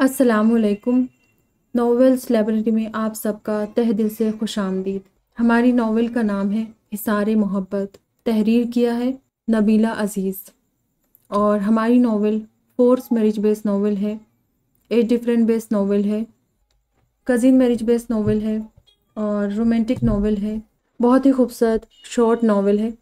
असलकुम novels library में आप सबका तह दिल से खुश आमदीद हमारी नावल का नाम है हिसार मोहब्बत तहरीर किया है नबीला अज़ीज़ और हमारी novel forced marriage based novel है एट डिफरेंट बेस्ड नावल है कज़िन मैरिज बेस्ड नावल है और रोमांटिक नावल है बहुत ही खूबसूरत शॉर्ट नावल है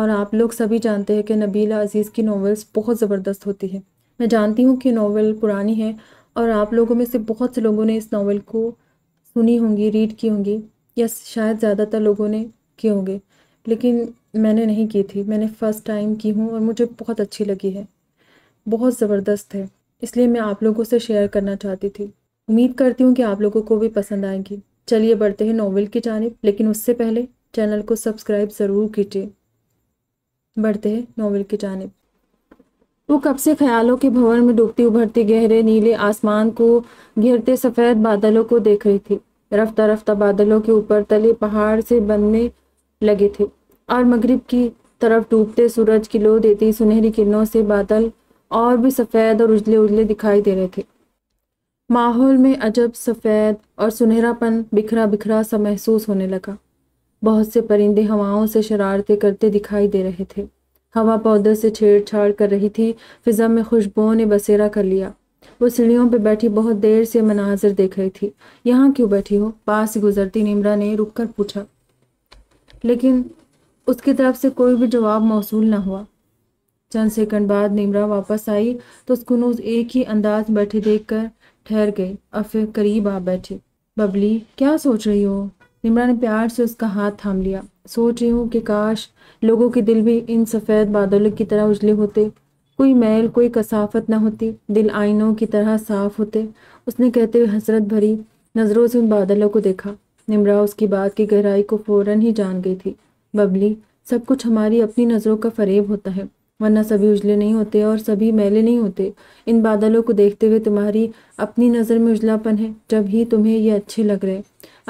और आप लोग सभी जानते हैं कि नबीला अज़ीज़ की नावल्स बहुत ज़बरदस्त होती है मैं जानती हूँ कि नावल पुरानी है और आप लोगों में से बहुत से लोगों ने इस नावल को सुनी होंगी रीड की होंगी या शायद ज़्यादातर लोगों ने किए होंगे लेकिन मैंने नहीं की थी मैंने फ़र्स्ट टाइम की हूँ और मुझे बहुत अच्छी लगी है बहुत ज़बरदस्त है इसलिए मैं आप लोगों से शेयर करना चाहती थी उम्मीद करती हूँ कि आप लोगों को भी पसंद आएंगी चलिए बढ़ते हैं नॉवल की जानब लेकिन उससे पहले चैनल को सब्सक्राइब ज़रूर कीजिए बढ़ते हैं नॉवल की जानब वो कब से ख्यालों के भंवर में डूबती उभरती गहरे नीले आसमान को घिरते सफ़ेद बादलों को देख रही थी रफ्ता रफ्ता बादलों के ऊपर तले पहाड़ से बनने लगे थे और मगरिब की तरफ डूबते सूरज की लो देती सुनहरी किरणों से बादल और भी सफ़ेद और उजले उजले दिखाई दे रहे थे माहौल में अजब सफ़ेद और सुनहरापन बिखरा बिखरा सा महसूस होने लगा बहुत से परिंदे हवाओं से शरारते करते दिखाई दे रहे थे हवा पौधे से छेड़छाड़ कर रही थी फिजा में खुशबुओं ने बसेरा कर लिया वो सीढ़ियों पर बैठी बहुत देर से मनाजिर देख रही थी यहाँ क्यों बैठी हो पास गुजरती निमरा ने रुक कर पूछा लेकिन उसकी तरफ से कोई भी जवाब मौसू ना हुआ चंद सेकंड बाद निमरा वापस आई तो उसको एक ही अंदाज बैठे देख कर ठहर गई और फिर करीब आ बैठे बबली क्या सोच रही हो निमरा ने प्यार से उसका हाथ थाम लिया सोच रही हूँ कि काश लोगों के दिल भी इन सफ़ेद बादलों की तरह उजले होते कोई मैल कोई कसाफत ना होती दिल आईनों की तरह साफ होते उसने कहते हुए हसरत भरी नज़रों से उन बादलों को देखा निमरा उसकी बात की गहराई को फ़ौरन ही जान गई थी बबली सब कुछ हमारी अपनी नज़रों का फरेब होता है वरना सभी उजले नहीं होते और सभी मैले नहीं होते इन बादलों को देखते हुए तुम्हारी अपनी नज़र में उजलापन है जब ही तुम्हें ये अच्छे लग रहे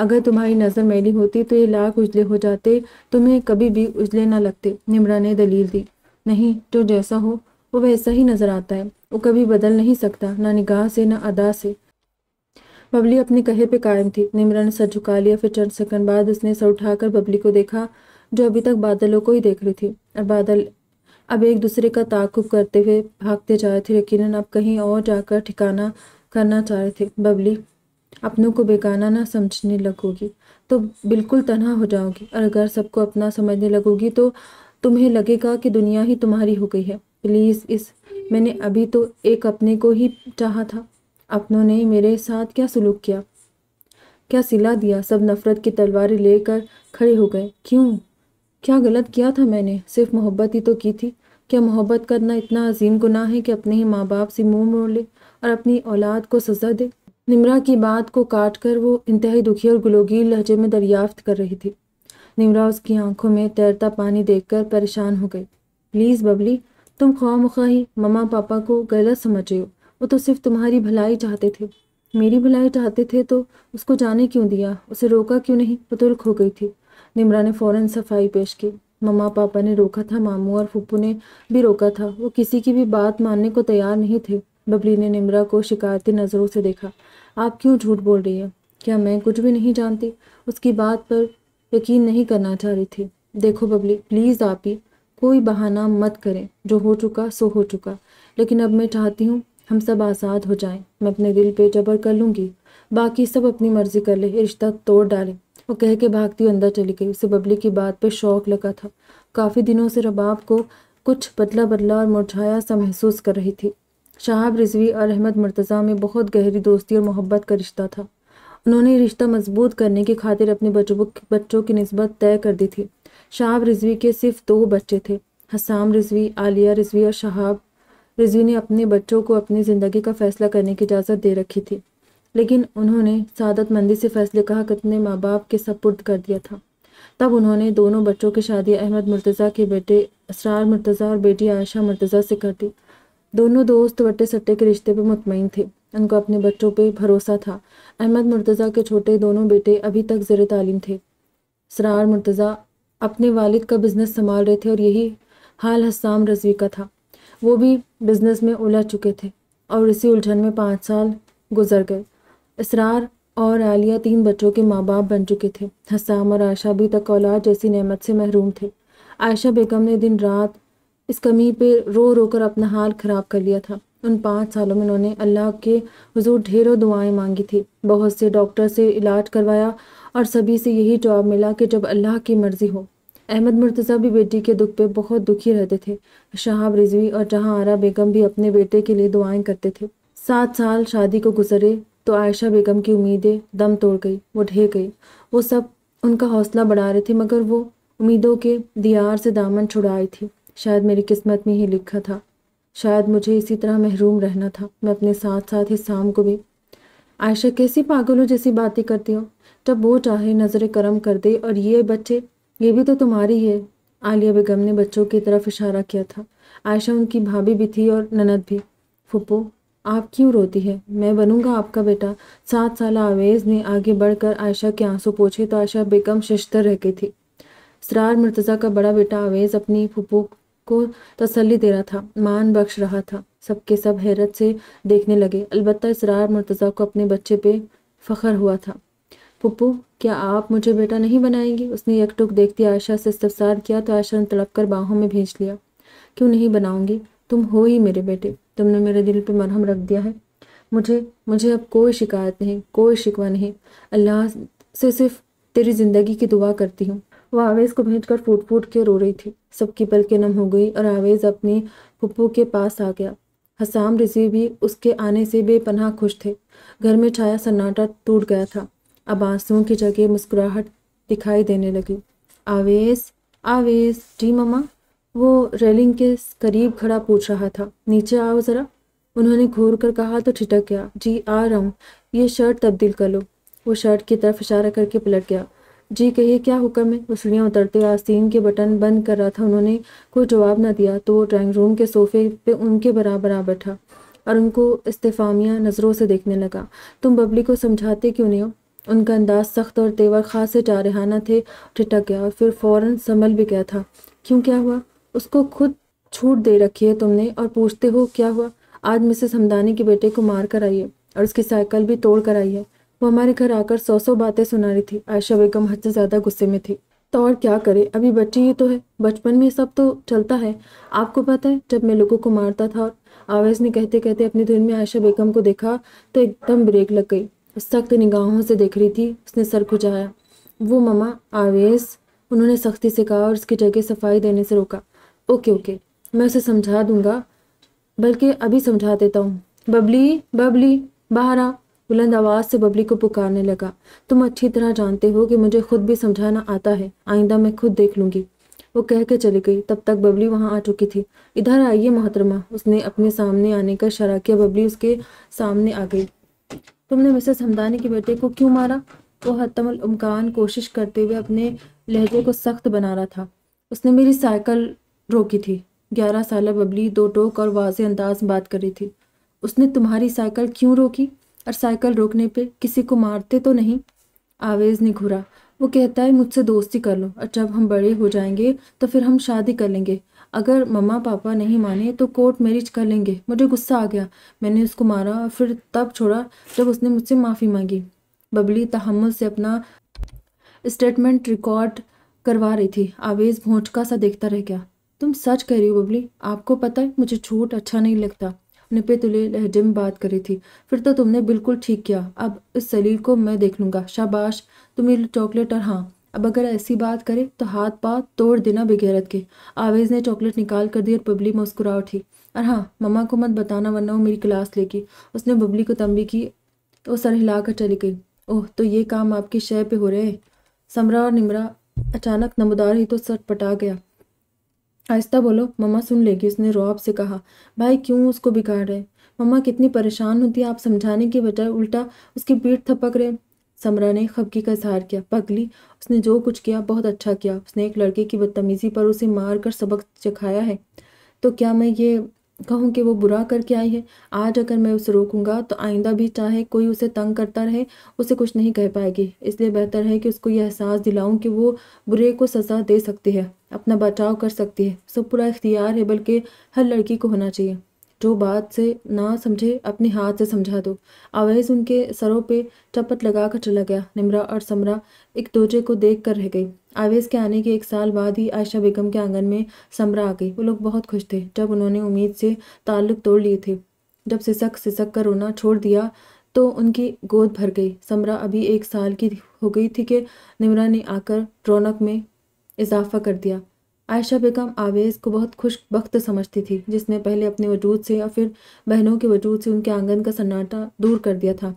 अगर तुम्हारी नज़र मैली होती तो ये लाख उजले हो जाते तुम्हें कभी भी उजले ना लगते निमरा ने दलील दी नहीं जो जैसा हो वो वैसा ही नज़र आता है वो कभी बदल नहीं सकता ना निगाह से ना अदा से बबली अपने कहे पे कायम थी निमरा ने सर झुका लिया फिर चंद सेकंड बाद उसने सर उठाकर बबली को देखा जो अभी तक बादलों को ही देख रही थी और बादल अब एक दूसरे का ताकुब करते हुए भागते जा रहे थे यकीन अब कहीं और जाकर ठिकाना करना चाह रहे थे बबली अपनों को बेगाना ना समझने लगोगी तो बिल्कुल तनहा हो जाओगी और अगर सबको अपना समझने लगोगी तो तुम्हें लगेगा कि दुनिया ही तुम्हारी हो गई है प्लीज़ इस मैंने अभी तो एक अपने को ही चाहा था अपनों ने मेरे साथ क्या सलूक किया क्या सिला दिया सब नफ़रत की तलवारें लेकर खड़े हो गए क्यों क्या गलत किया था मैंने सिर्फ मोहब्बत ही तो की थी क्या मोहब्बत करना इतना अजीम गुनाह है कि अपने ही माँ बाप से मुंह मोड़ ले और अपनी औलाद को सज़ा दे निमरा की बात को काट कर वो इंतहाई दुखी और गुलोगीर लहजे में दरियाफ्त कर रही थी निमरा उसकी आंखों में तैरता पानी देखकर परेशान हो गई प्लीज़ बबली तुम ख्वा मुखाही ममा पापा को गलत समझ रहे हो वो तो सिर्फ तुम्हारी भलाई चाहते थे मेरी भलाई चाहते थे तो उसको जाने क्यों दिया उसे रोका क्यों नहीं बतुल्क हो गई थी निमरा ने फ़ौरन सफाई पेश की मम्मा पापा ने रोका था मामू और फूपू ने भी रोका था वो किसी की भी बात मानने को तैयार नहीं थे बबली ने निमरा को शिकायती नज़रों से देखा आप क्यों झूठ बोल रही है क्या मैं कुछ भी नहीं जानती उसकी बात पर यकीन नहीं करना चाह रही थी देखो बबली प्लीज़ आप ही कोई बहाना मत करें जो हो चुका सो हो चुका लेकिन अब मैं चाहती हूँ हम सब आज़ाद हो जाएं मैं अपने दिल पे जबर कर लूँगी बाकी सब अपनी मर्ज़ी कर ले रिश्ता तोड़ डालें वो कह के भागती अंदर चली गई उसे बबली की बात पर शौक लगा था काफ़ी दिनों से रबाब को कुछ बदला बदला और मुरझाया सा महसूस कर रही थी शाहब रिजवी और अहमद मुर्तज़ा में बहुत गहरी दोस्ती और मोहब्बत का रिश्ता था उन्होंने रिश्ता मजबूत करने की खातिर अपने बच्चों बच्चों की नस्बत तय कर दी थी शाहब रिजवी के सिर्फ दो बच्चे थे हसाम रिजवी आलिया रिजवी और शहाब रिजवी ने अपने बच्चों को अपनी ज़िंदगी का फैसला करने की इजाज़त दे रखी थी लेकिन उन्होंने मंदी से फैसले कहा कि अपने माँ बाप के सपुर्द कर दिया था तब उन्होंने दोनों बच्चों की शादी अहमद मुर्तज़ा के बेटे असरार मुर्तज़ा और बेटी आयशा मुर्तज़ा से कर दी दोनों दोस्त वट्टे सट्टे के रिश्ते पर मुतमिन थे उनको अपने बच्चों पर भरोसा था अहमद मुर्तज़ा के छोटे दोनों बेटे अभी तक ज़र तालीम थे सरार मुर्तज़ा अपने वालिद का बिज़नेस संभाल रहे थे और यही हाल हसाम रजवी का था वो भी बिज़नेस में उलझ चुके थे और इसी उलझन में पाँच साल गुजर गए इसरार और आलिया तीन बच्चों के माँ बाप बन चुके थे हसाम और आयशा भी तक औलाद जैसी नेमत से महरूम थे आयशा बेगम ने दिन रात इस कमी पे रो रो कर अपना हाल ख़राब कर लिया था उन पाँच सालों में उन्होंने अल्लाह के हजूर ढेरों दुआएं मांगी थी बहुत से डॉक्टर से इलाज करवाया और सभी से यही जवाब मिला कि जब अल्लाह की मर्ज़ी हो अहमद मुर्तज़ा भी बेटी के दुख पे बहुत दुखी रहते थे शहाब रिजवी और जहाँ आरा बेगम भी अपने बेटे के लिए दुआएं करते थे सात साल शादी को गुजरे तो आयशा बेगम की उम्मीदें दम तोड़ गई वो ढह गई वो सब उनका हौसला बढ़ा रहे थे मगर वो उम्मीदों के दियार से दामन छुड़ाई थी शायद मेरी किस्मत में ही लिखा था शायद मुझे इसी तरह महरूम रहना था मैं अपने साथ साथ ही शाम को भी आयशा कैसी पागलों जैसी बातें करती हो जब वो चाहे नज़र करम कर दे और ये बच्चे ये भी तो तुम्हारी है आलिया बेगम ने बच्चों की तरफ इशारा किया था आयशा उनकी भाभी भी थी और ननद भी फुप्पो आप क्यों रोती है मैं बनूंगा आपका बेटा सात साल आवेज ने आगे बढ़कर आयशा के आंसू पूछे तो आयशा बेगम शशतर रह गई थी सरार मुर्तज़ा का बड़ा बेटा आवेज अपनी फुपू को तसली दे रहा था मान बख्श रहा था सबके सब हैरत से देखने लगे अलबत् इसरार मुर्तज़ा को अपने बच्चे पे फ़ख्र हुआ था पप्पू क्या आप मुझे बेटा नहीं बनाएंगी उसने एक टुक देखती आयशा से इस्तफसार किया तो आयशा ने तड़प कर बाहों में भेज लिया क्यों नहीं बनाऊंगी तुम हो ही मेरे बेटे तुमने मेरे दिल पे मरहम रख दिया है मुझे मुझे अब कोई शिकायत नहीं कोई शिकवा नहीं अल्लाह से सिर्फ तेरी ज़िंदगी की दुआ करती हूँ वह आवेज़ को भेज कर फूट फूट के रो रही थी सबकी पलकें नम हो गई और आवेज़ अपनी पप्पू के पास आ गया हसाम रिजी भी उसके आने से बेपनाह खुश थे घर में छाया सन्नाटा टूट गया था अब आंसुओं की जगह मुस्कुराहट दिखाई देने लगी आवेश आवेश जी ममा वो रेलिंग के करीब खड़ा पूछ रहा था नीचे आओ ज़रा उन्होंने घूर कर कहा तो ठिटक गया जी आ रहा हूँ ये शर्ट तब्दील कर लो वो शर्ट की तरफ इशारा करके पलट गया जी कहिए क्या हुक्म है उछलियाँ उतरते आस्तीन के बटन बंद कर रहा था उन्होंने कोई जवाब ना दिया तो वो ड्राइंग रूम के सोफे पे उनके बराबर आ बैठा और उनको इस्तेफामिया नज़रों से देखने लगा तुम बबली को समझाते क्यों नहीं हो उनका अंदाज सख्त और तेवर खास से जारहाना थे ठिटक गया और फिर फ़ौर संभल भी गया था क्यों क्या हुआ उसको खुद छूट दे रखी है तुमने और पूछते हो क्या हुआ आज मिसेस हमदानी के बेटे को मार कर आई है और उसकी साइकिल भी तोड़ कर आई है वो हमारे घर आकर सौ सौ बातें सुना रही थी आयशा बेगम हद से ज़्यादा गुस्से में थी तो और क्या करे अभी बच्ची ही तो है बचपन में सब तो चलता है आपको पता है जब मैं लोगों को मारता था और आवेज ने कहते कहते अपनी धुन में आयशा बेगम को देखा तो एकदम ब्रेक लग गई सख्त निगाहों से देख रही थी उसने सर खुजाया वो ममा आवेज उन्होंने सख्ती से कहा और उसकी जगह सफाई देने से रोका ओके ओके मैं उसे समझा दूंगा बल्कि अभी समझा देता हूँ बबली बबली बाहर आ बुलंद आवाज़ से बबली को पुकारने लगा तुम अच्छी तरह जानते हो कि मुझे खुद भी समझाना आता है आइंदा मैं खुद देख लूंगी वो कह के चली गई तब तक बबली वहां आ चुकी थी इधर आइए मोहतरमा उसने अपने सामने आने का इशारा किया बबली उसके सामने आ गई तुमने मिसेस हमदानी के बेटे को क्यों मारा वो हतमल उमकान कोशिश करते हुए अपने लहजे को सख्त बना रहा था उसने मेरी साइकिल रोकी थी ग्यारह साल बबली दो टोक और वाज अंदाज बात कर रही थी उसने तुम्हारी साइकिल क्यों रोकी और साइकिल रोकने पे किसी को मारते तो नहीं आवेज ने घूरा वो कहता है मुझसे दोस्ती कर लो और जब हम बड़े हो जाएंगे तो फिर हम शादी कर लेंगे अगर मम्मा पापा नहीं माने तो कोर्ट मैरिज कर लेंगे मुझे गुस्सा आ गया मैंने उसको मारा और फिर तब छोड़ा जब उसने मुझसे माफ़ी मांगी बबली तहमुल से अपना स्टेटमेंट रिकॉर्ड करवा रही थी आवेज का सा देखता रह गया तुम सच कह रही हो बबली आपको पता है मुझे झूठ अच्छा नहीं लगता तुले लहजे में बात करी थी फिर तो तुमने बिल्कुल ठीक किया अब इस सलील को मैं देख लूँगा शाबाश ये चॉकलेट और हाँ अब अगर ऐसी बात करे तो हाथ पाँव तोड़ देना बेगैरत के आवेज़ ने चॉकलेट निकाल कर दी और बबली मुस्कुरा उठी और हाँ मम्मा को मत बताना वरना वो मेरी क्लास लेगी उसने बबली को तंबी की तो सर हिलाकर चली गई ओह तो ये काम आपकी शय पे हो रहे हैं समरा और निमरा अचानक नमदार ही तो सट पटा गया आहिस्ता बोलो मम्मा सुन लेगी उसने रौब से कहा भाई क्यों उसको बिगाड़ रहे मम्मा कितनी परेशान होती है आप समझाने के बजाय उल्टा उसकी पीठ थपक रहे समरा ने खबकी का इजहार किया पगली उसने जो कुछ किया बहुत अच्छा किया उसने एक लड़के की बदतमीज़ी पर उसे मार कर सबक चखाया है तो क्या मैं ये कहूँ कि वो बुरा करके आई है आज अगर मैं उसे रोकूंगा तो आइंदा भी चाहे कोई उसे तंग करता रहे उसे कुछ नहीं कह पाएगी इसलिए बेहतर है कि उसको यह एहसास दिलाऊं कि वो बुरे को सज़ा दे सकती है अपना बचाव कर सकती है सब पूरा इख्तियार है बल्कि हर लड़की को होना चाहिए जो बात से ना समझे अपने हाथ से समझा दो आवेज उनके सरों पे चपट लगा कर चला गया निमरा और समरा एक दूजे को देख कर रह गई आवेज के आने के एक साल बाद ही आयशा बेगम के आंगन में समरा आ गई वो लोग बहुत खुश थे जब उन्होंने उम्मीद से ताल्लुक तोड़ लिए थे जब सिसक सिसक कर रोना छोड़ दिया तो उनकी गोद भर गई समरा अभी एक साल की हो गई थी कि निमरा ने आकर रौनक में इजाफा कर दिया आयशा बेगम आवेज़ को बहुत खुश वक्त समझती थी जिसने पहले अपने वजूद से और फिर बहनों के वजूद से उनके आंगन का सन्नाटा दूर कर दिया था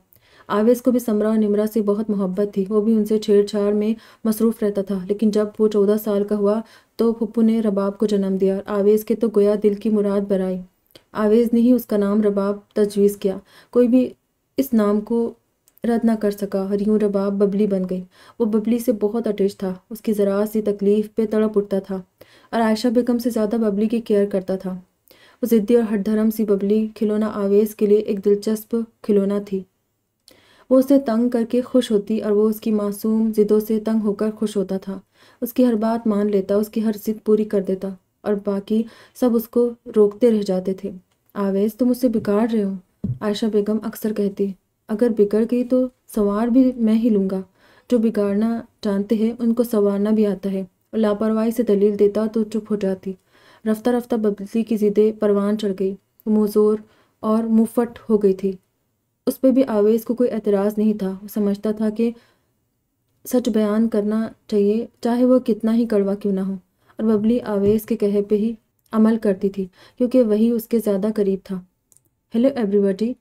आवेज़ को भी समरा और निमरा से बहुत मोहब्बत थी वो भी उनसे छेड़छाड़ में मसरूफ़ रहता था लेकिन जब वो चौदह साल का हुआ तो पप्पू ने रबाब को जन्म दिया और आवेज़ के तो गोया दिल की मुराद बराई आवेज़ ने ही उसका नाम रबाब तजवीज़ किया कोई भी इस नाम को रद्द ना कर सका और रबाब बबली बन गई वो बबली से बहुत अटैच था उसकी ज़रा सी तकलीफ़ पे तड़प उठता था और आयशा बेगम से ज़्यादा बबली की केयर करता था वो ज़िद्दी और हटधर्म सी बबली खिलौना आवेज़ के लिए एक दिलचस्प खिलौना थी वो उसे तंग करके खुश होती और वो उसकी मासूम ज़िदों से तंग होकर खुश होता था उसकी हर बात मान लेता उसकी हर ज़िद पूरी कर देता और बाकी सब उसको रोकते रह जाते थे आवेज़ तुम उससे बिगाड़ रहे हो आयशा बेगम अक्सर कहती अगर बिगड़ गई तो संवार भी मैं ही लूँगा जो बिगाड़ना जानते हैं उनको संवारना भी आता है और लापरवाही से दलील देता तो चुप हो जाती रफ्ता रफ्ता बबली की जिदें परवान चढ़ गई मोज़ोर और मुफट हो गई थी उस पर भी आवेश को कोई एतराज़ नहीं था वो समझता था कि सच बयान करना चाहिए चाहे वह कितना ही कड़वा क्यों ना हो और बबली आवेश के कहे पे ही अमल करती थी क्योंकि वही उसके ज़्यादा करीब था हेलो एवरीबडी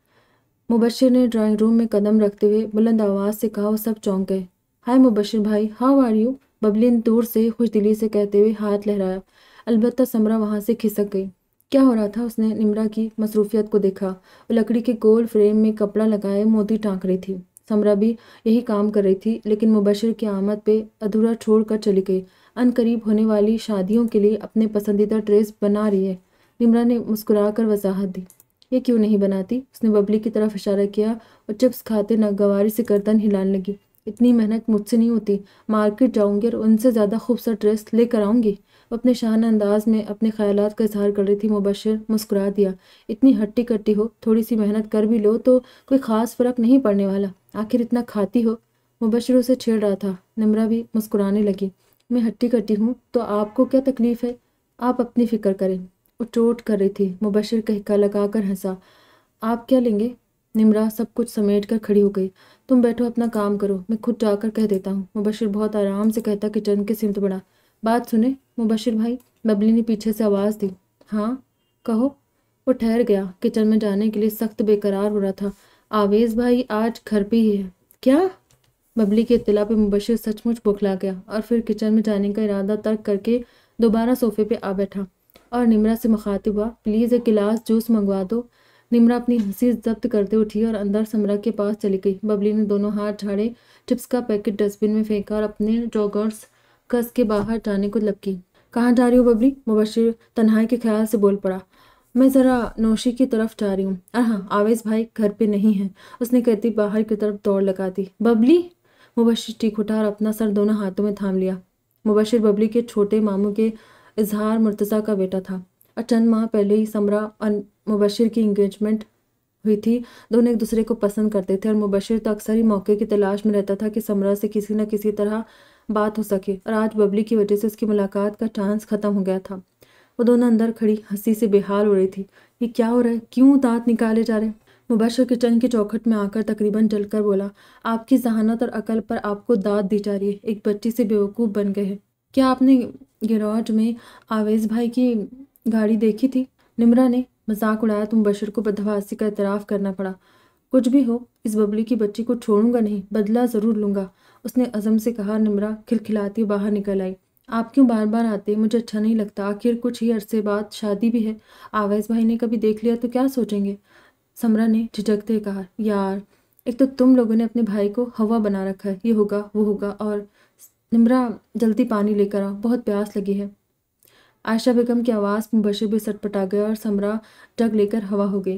मुबशर ने ड्राइंग रूम में कदम रखते हुए बुलंद आवाज़ से कहा वो सब चौंक गए हाय मुबशर भाई हाउ आर यू बबलिन दूर से खुश दिली से कहते हुए हाथ लहराया अलबत्त समरा वहाँ से खिसक गई क्या हो रहा था उसने निमरा की मसरूफियत को देखा वो लकड़ी के गोल फ्रेम में कपड़ा लगाए मोती टाँक रही थी समरा भी यही काम कर रही थी लेकिन मुबशर की आमद पे अधूरा छोड़ कर चली गई करीब होने वाली शादियों के लिए अपने पसंदीदा ड्रेस बना रही है निमरा ने मुस्कुरा कर वजाहत दी ये क्यों नहीं बनाती उसने बबली की तरफ इशारा किया और चिप्स खाते नागवारी से गर्दन हिलाने लगी इतनी मेहनत मुझसे नहीं होती मार्केट जाऊंगी और उनसे ज़्यादा खूबसूरत ड्रेस लेकर आऊँगी अपने शान अंदाज में अपने ख्याल का इजहार कर रही थी मुबशर मुस्कुरा दिया इतनी हट्टी कट्टी हो थोड़ी सी मेहनत कर भी लो तो कोई ख़ास फ़र्क नहीं पड़ने वाला आखिर इतना खाती हो मुबशर उसे छेड़ रहा था निमरा भी मुस्कुराने लगी मैं हट्टी कट्टी हूँ तो आपको क्या तकलीफ़ है आप अपनी फ़िक्र करें चोट कर रही थी मुबशर कहका लगाकर हंसा आप क्या लेंगे निमरा सब कुछ समेट कर खड़ी हो गई तुम बैठो अपना काम करो मैं खुद जाकर कह देता हूँ मुबशर बहुत आराम से कहता किचन के सिमत बढ़ा बात सुने मुबशर भाई बबली ने पीछे से आवाज़ दी हाँ कहो वो ठहर गया किचन में जाने के लिए सख्त बेकरार हो रहा था आवेज भाई आज घर पे ही है क्या बबली की इतला पे मुबशर सचमुच बुखला गया और फिर किचन में जाने का इरादा तर्क करके दोबारा सोफे पे आ बैठा और निमरा से मुखातिब हुआ प्लीज़ एक गिलास जूस मंगवा दो निमरा अपनी हंसी जब्त करते उठी और अंदर समरा के पास चली गई बबली ने दोनों हाथ झाड़े चिप्स का पैकेट डस्टबिन में फेंका और अपने जॉगर्स कस के बाहर जाने को लपकी कहाँ जा रही हो बबली मुबशर तन्हाई के ख्याल से बोल पड़ा मैं ज़रा नौशी की तरफ जा रही हूँ अरे हाँ आवेश भाई घर पे नहीं है उसने कहती बाहर की तरफ दौड़ लगा दी बबली मुबशर टीक उठा और अपना सर दोनों हाथों में थाम लिया मुबशर बबली के छोटे मामू के इजहार मुर्तज़ा का बेटा था और चंद माह पहले ही समरा और मुबशर की इंगेजमेंट हुई थी दोनों एक दूसरे को पसंद करते थे और मुबशर तो अक्सर ही मौके की तलाश में रहता था कि समरा से किसी न किसी तरह बात हो सके और आज बबली की वजह से उसकी मुलाकात का चांस ख़त्म हो गया था वो दोनों अंदर खड़ी हंसी से बेहाल हो रही थी ये क्या हो रहा है क्यों दांत निकाले जा रहे मुबशर किचन की चौखट में आकर तकरीबन जलकर बोला आपकी जहानत और अकल पर आपको दाँत दी जा रही है एक बच्ची से बेवकूफ़ बन गए हैं क्या आपने गैराज में आवेज़ भाई की गाड़ी देखी थी निमरा ने मजाक उड़ाया तुम बशर को बदहवासी का इतराफ़ करना पड़ा कुछ भी हो इस बबली की बच्ची को छोड़ूंगा नहीं बदला ज़रूर लूँगा उसने अज़म से कहा निमरा खिलखिलाती बाहर निकल आई आप क्यों बार बार आते मुझे अच्छा नहीं लगता आखिर कुछ ही अरसे बाद शादी भी है आवेज़ भाई ने कभी देख लिया तो क्या सोचेंगे समरा ने झिझकते कहा यार एक तो तुम लोगों ने अपने भाई को हवा बना रखा है ये होगा वो होगा और निमरा जल्दी पानी लेकर आ बहुत प्यास लगी है आयशा बेगम की आवाज़ में बशे भी सटपटा गया और समरा टग लेकर हवा हो गई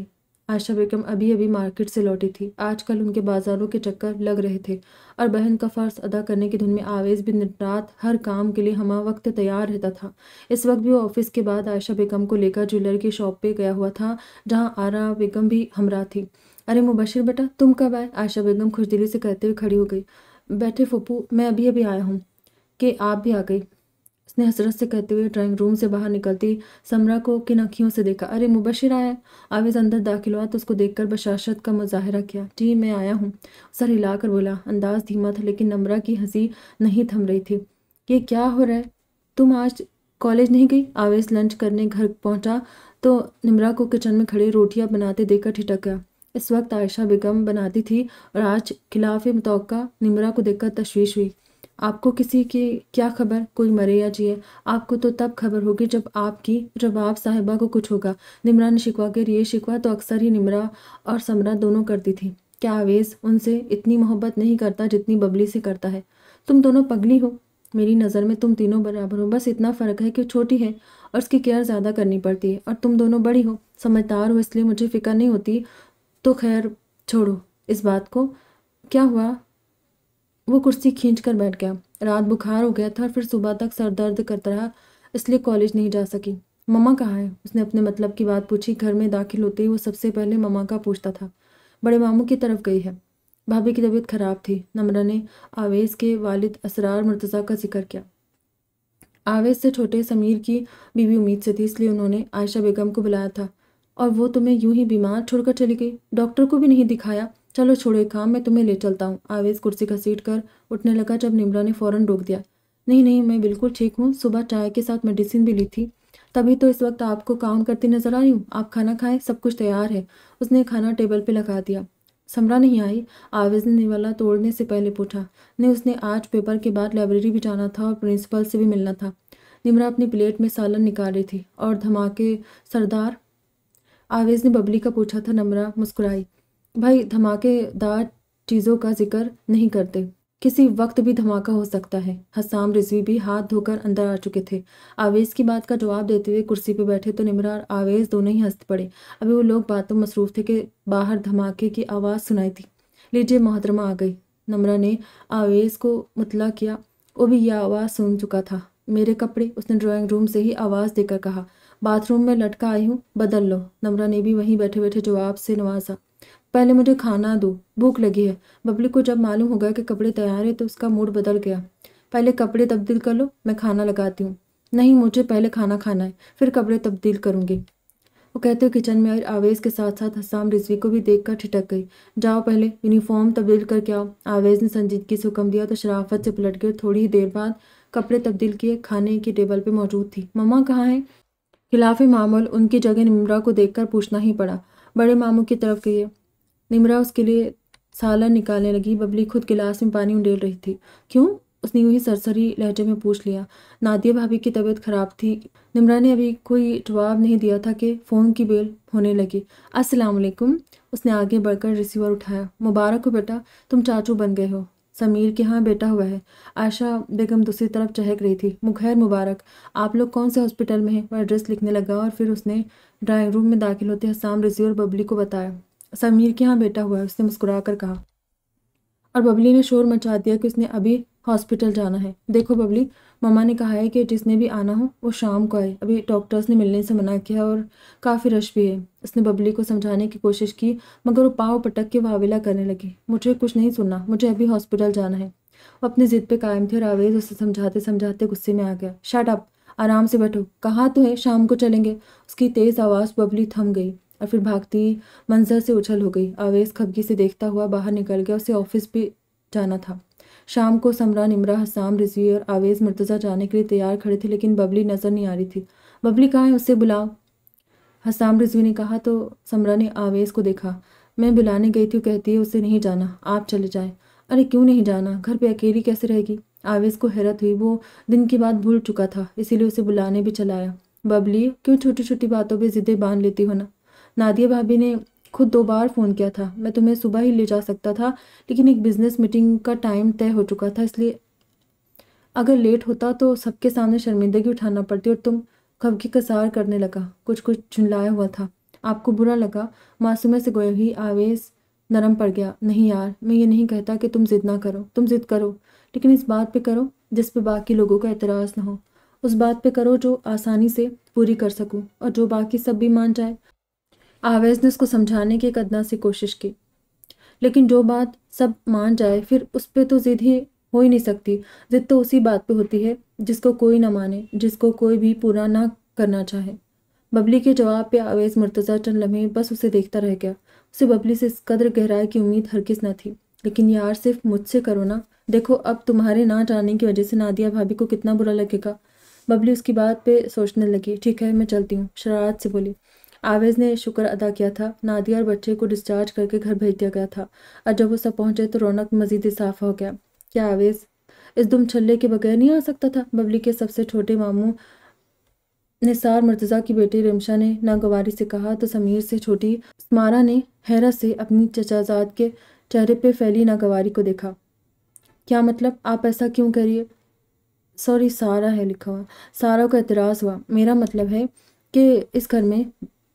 आयशा बेगम अभी अभी मार्केट से लौटी थी आजकल उनके बाजारों के चक्कर लग रहे थे और बहन का फ़र्ज अदा करने की धुन में आवेज भी निपटात हर काम के लिए हमा वक्त तैयार रहता था इस वक्त भी वो ऑफिस के बाद आयशा बेगम को लेकर ज्वेलर की शॉप पे गया हुआ था जहाँ आरा बेगम भी हमरा थी अरे मुबशिर बेटा तुम कब आए आयशा बेगम खुश दिली से कहते हुए खड़ी हो गई बैठे फूपू मैं अभी अभी आया हूँ कि आप भी आ गई उसने हसरत से कहते हुए ड्राइंग रूम से बाहर निकलती समरा को किन आँखियों से देखा अरे मुबशिर आया आवेज अंदर दाखिल हुआ तो उसको देखकर बशाशत का मुजाहरा किया जी मैं आया हूँ सर हिला कर बोला अंदाज धीमा था लेकिन नमरा की हंसी नहीं थम रही थी ये क्या हो रहा है तुम आज कॉलेज नहीं गई आवेज लंच करने घर पहुँचा तो निमरा को किचन में खड़े रोटियाँ बनाते देखकर ठिटक गया इस वक्त आयशा बेगम बनाती थी और आज खिलाफ मतौक़ा निमरा को देखकर तशवीश हुई आपको किसी की क्या खबर कोई मरे या जिए आपको तो तब खबर होगी जब आपकी आप साहिबा को कुछ होगा निमरा ने शिकवा कर ये शिकवा तो अक्सर ही निमरा और समरा दोनों करती थी क्या आवेज़ उनसे इतनी मोहब्बत नहीं करता जितनी बबली से करता है तुम दोनों पगली हो मेरी नज़र में तुम तीनों बराबर हो बस इतना फ़र्क है कि छोटी है और उसकी केयर ज़्यादा करनी पड़ती है और तुम दोनों बड़ी हो समझदार हो इसलिए मुझे फ़िक्र नहीं होती तो खैर छोड़ो इस बात को क्या हुआ वो कुर्सी खींच कर बैठ गया रात बुखार हो गया था और फिर सुबह तक सर दर्द करता रहा इसलिए कॉलेज नहीं जा सकी ममा कहाँ है उसने अपने मतलब की बात पूछी घर में दाखिल होते ही वो सबसे पहले ममा का पूछता था बड़े मामू की तरफ गई है भाभी की तबीयत खराब थी नम्रा ने आवेज के वालिद असरार मुर्तज़ा का जिक्र किया आवेज से छोटे समीर की बीवी उम्मीद से थी इसलिए उन्होंने आयशा बेगम को बुलाया था और वो तुम्हें यूं ही बीमार छोड़कर चली गई डॉक्टर को भी नहीं दिखाया चलो छोड़ो एक काम मैं तुम्हें ले चलता हूँ आवेश कुर्सी घसीट कर उठने लगा जब निमरा ने फ़ौरन रोक दिया नहीं नहीं मैं बिल्कुल ठीक हूँ सुबह चाय के साथ मेडिसिन भी ली थी तभी तो इस वक्त आपको काम करती नजर आई हूँ आप खाना खाएं सब कुछ तैयार है उसने खाना टेबल पर लगा दिया समरा नहीं आई आवेज ने वाला तोड़ने से पहले पूछा नहीं उसने आज पेपर के बाद लाइब्रेरी भी जाना था और प्रिंसिपल से भी मिलना था निमरा अपनी प्लेट में सालन निकाल रही थी और धमाके सरदार आवेज ने बबली का पूछा था नम्रा मुस्कुराई भाई धमाकेदार चीज़ों का जिक्र नहीं करते किसी वक्त भी धमाका हो सकता है हसाम रिजवी भी हाथ धोकर अंदर आ चुके थे आवेज की बात का जवाब देते हुए कुर्सी पर बैठे तो निमरा और आवेज दोनों ही हंस पड़े अभी वो लोग बातों तो मसरूफ थे कि बाहर धमाके की आवाज़ सुनाई थी लीजिए मोहतरमा आ गई नमरा ने आवेज को मुतला किया वो भी यह आवाज़ सुन चुका था मेरे कपड़े उसने ड्राइंग रूम से ही आवाज़ देकर कहा बाथरूम में लटका आई हूँ बदल लो नम्रा ने भी वहीं बैठे बैठे जवाब से नवाजा पहले मुझे खाना दो भूख लगी है बबली को जब मालूम हो गया कि कपड़े तैयार है तो उसका मूड बदल गया पहले कपड़े तब्दील कर लो मैं खाना लगाती हूँ नहीं मुझे पहले खाना खाना है फिर कपड़े तब्दील करूँगी वो कहते हो किचन में आवेज़ के साथ साथ हसाम रिजवी को भी देखकर ठिटक गई जाओ पहले यूनिफॉर्म तब्दील करके आओ आवेज़ ने संजीदगी से हुक्म दिया तो शराफत से पलट गई थोड़ी ही देर बाद कपड़े तब्दील किए खाने की टेबल पर मौजूद थी मम्मा कहाँ हैं खिलाफ मामूल उनकी जगह निम्रा को देखकर पूछना ही पड़ा बड़े मामू की तरफ गई निम्रा उसके लिए सालन निकालने लगी बबली खुद गिलास में पानी उंडेल रही थी क्यों उसने यूं ही सरसरी लहजे में पूछ लिया नादिया भाभी की तबीयत खराब थी निमरा ने अभी कोई जवाब नहीं दिया था कि फ़ोन की बेल होने लगी अस्सलाम वालेकुम उसने आगे बढ़कर रिसीवर उठाया मुबारक हो बेटा तुम चाचू बन गए हो समीर के यहाँ बेटा हुआ है आशा बेगम दूसरी तरफ चहक रही थी मुखैर मुबारक आप लोग कौन से हॉस्पिटल में हैं वह एड्रेस लिखने लगा और फिर उसने ड्राइंग रूम में दाखिल होते हसाम रिजी और बबली को बताया समीर के यहाँ बेटा हुआ है उसने मुस्कुरा कर कहा और बबली ने शोर मचा दिया कि उसने अभी हॉस्पिटल जाना है देखो बबली ममा ने कहा है कि जिसने भी आना हो वो शाम को आए अभी डॉक्टर्स ने मिलने से मना किया और काफ़ी रश भी है उसने बबली को समझाने की कोशिश की मगर वो पाँव पटक के वाविला करने लगी मुझे कुछ नहीं सुनना मुझे अभी हॉस्पिटल जाना है वो अपनी ज़िद पे कायम थी और आवेज उसे समझाते समझाते गुस्से में आ गया शट अप आराम से बैठो कहाँ तो है शाम को चलेंगे उसकी तेज़ आवाज़ बबली थम गई और फिर भागती मंजर से उछल हो गई आवेश खबकी से देखता हुआ बाहर निकल गया उसे ऑफिस भी जाना था शाम को समरान इमरा हसाम रिजवी और आवेज मुर्तज़ा जाने के लिए तैयार खड़े थे लेकिन बबली नज़र नहीं आ रही थी बबली कहाँ है उससे बुलाओ हसाम रिजवी ने कहा तो समरा ने आवेज को देखा मैं बुलाने गई थी कहती है उसे नहीं जाना आप चले जाए अरे क्यों नहीं जाना घर पर अकेली कैसे रहेगी आवेज को हैरत हुई वो दिन की बात भूल चुका था इसीलिए उसे बुलाने भी चलाया बबली क्यों छोटी छोटी बातों पर जिदे बांध लेती हो ना नादिया भाभी ने खुद दो बार फ़ोन किया था मैं तुम्हें सुबह ही ले जा सकता था लेकिन एक बिज़नेस मीटिंग का टाइम तय हो चुका था इसलिए अगर लेट होता तो सबके सामने शर्मिंदगी उठाना पड़ती और तुम कब की कसार करने लगा कुछ कुछ झुंझलाया हुआ था आपको बुरा लगा मासूमे से गोया ही आवेश नरम पड़ गया नहीं यार मैं ये नहीं कहता कि तुम जिद ना करो तुम जिद करो लेकिन इस बात पे करो जिस पे बाकी लोगों का एतराज़ ना हो उस बात पे करो जो आसानी से पूरी कर सकूं और जो बाकी सब भी मान जाए आवेज ने उसको समझाने की कदना सी कोशिश की लेकिन जो बात सब मान जाए फिर उस पर तो जिद ही हो ही नहीं सकती जिद तो उसी बात पे होती है जिसको कोई ना माने जिसको कोई भी पूरा ना करना चाहे बबली के जवाब पे आवेज मुर्तज़ा चंद लम्हे बस उसे देखता रह गया उसे बबली से इस कदर गहराई की उम्मीद किस ना थी लेकिन यार सिर्फ मुझसे करो ना देखो अब तुम्हारे ना जाने की वजह से नादिया भाभी को कितना बुरा लगेगा बबली उसकी बात पे सोचने लगी ठीक है मैं चलती हूँ शरारत से बोली आवेज ने शुक्र अदा किया था नादिया और बच्चे को डिस्चार्ज करके घर भेज दिया गया था और जब वो सब पहुंचे तो रौनक मजीद इजाफा हो गया क्या आवेज इस दुम छल्ले के बगैर नहीं आ सकता था बबली के सबसे छोटे मामू निसार मर्तज़ा की बेटी रिमशा ने नागवारी से कहा तो समीर से छोटी स्मारा ने हैरत से अपनी चचाजाद के चेहरे पे फैली नागवारी को देखा क्या मतलब आप ऐसा क्यों करिए सॉरी सारा है लिखा हुआ सारा का एतराज़ हुआ मेरा मतलब है कि इस घर में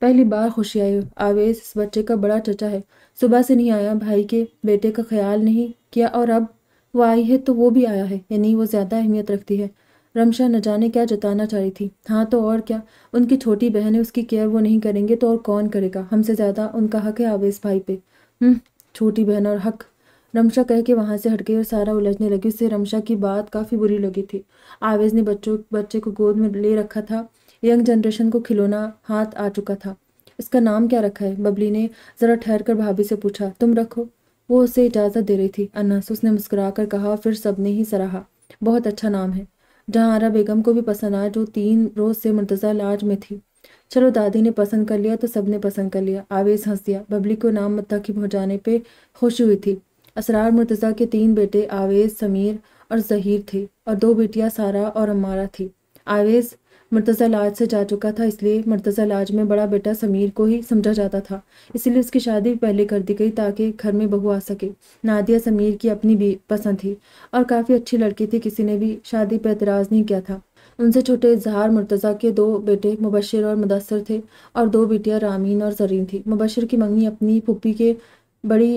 पहली बार खुशी आई आवेश इस बच्चे का बड़ा चचा है सुबह से नहीं आया भाई के बेटे का ख्याल नहीं किया और अब वो आई है तो वो भी आया है यानी वो ज़्यादा अहमियत रखती है रमशा न जाने क्या जताना चाह रही थी हाँ तो और क्या उनकी छोटी बहन है उसकी केयर वो नहीं करेंगे तो और कौन करेगा हमसे ज़्यादा उनका हक है आवेश भाई पे हम्म, छोटी बहन और हक रमशा कह के वहाँ से हट गई और सारा उलझने लगी उससे रमशा की बात काफ़ी बुरी लगी थी आवेज ने बच्चों बच्चे को गोद में ले रखा था यंग जनरेशन को खिलौना हाथ आ चुका था इसका नाम क्या रखा है बबली ने ज़रा ठहर कर भाभी से पूछा तुम रखो वो उसे इजाज़त दे रही थी अन्नास उसने मुस्कुरा कर कहा फिर सब ने ही सराहा बहुत अच्छा नाम है जहाँ आरा बेगम को भी पसंद आया जो तीन रोज़ से मुर्तज़ा लाज में थी चलो दादी ने पसंद कर लिया तो सब ने पसंद कर लिया आवेश हंस दिया बबली को नाम मुंतखब की पहुंचाने पर खुशी हुई थी असरार मुर्तज़ा के तीन बेटे आवेश समीर और जहीर थे और दो बेटियां सारा और अम्मारा थी आवेश मर्तज़ा लाज से जा चुका था इसलिए मर्तज़ा लाज में बड़ा बेटा समीर को ही समझा जाता था इसलिए उसकी शादी पहले कर दी गई ताकि घर में बहू आ सके नादिया समीर की अपनी पसंद थी और काफ़ी अच्छी लड़की थी किसी ने भी शादी पर एतराज़ नहीं किया था उनसे छोटे इजहार मुर्तज़ा के दो बेटे मुबशर और मुदसर थे और दो बेटियाँ रामीन और जरीन थी मुबशर की मंगनी अपनी पुप्पी के बड़ी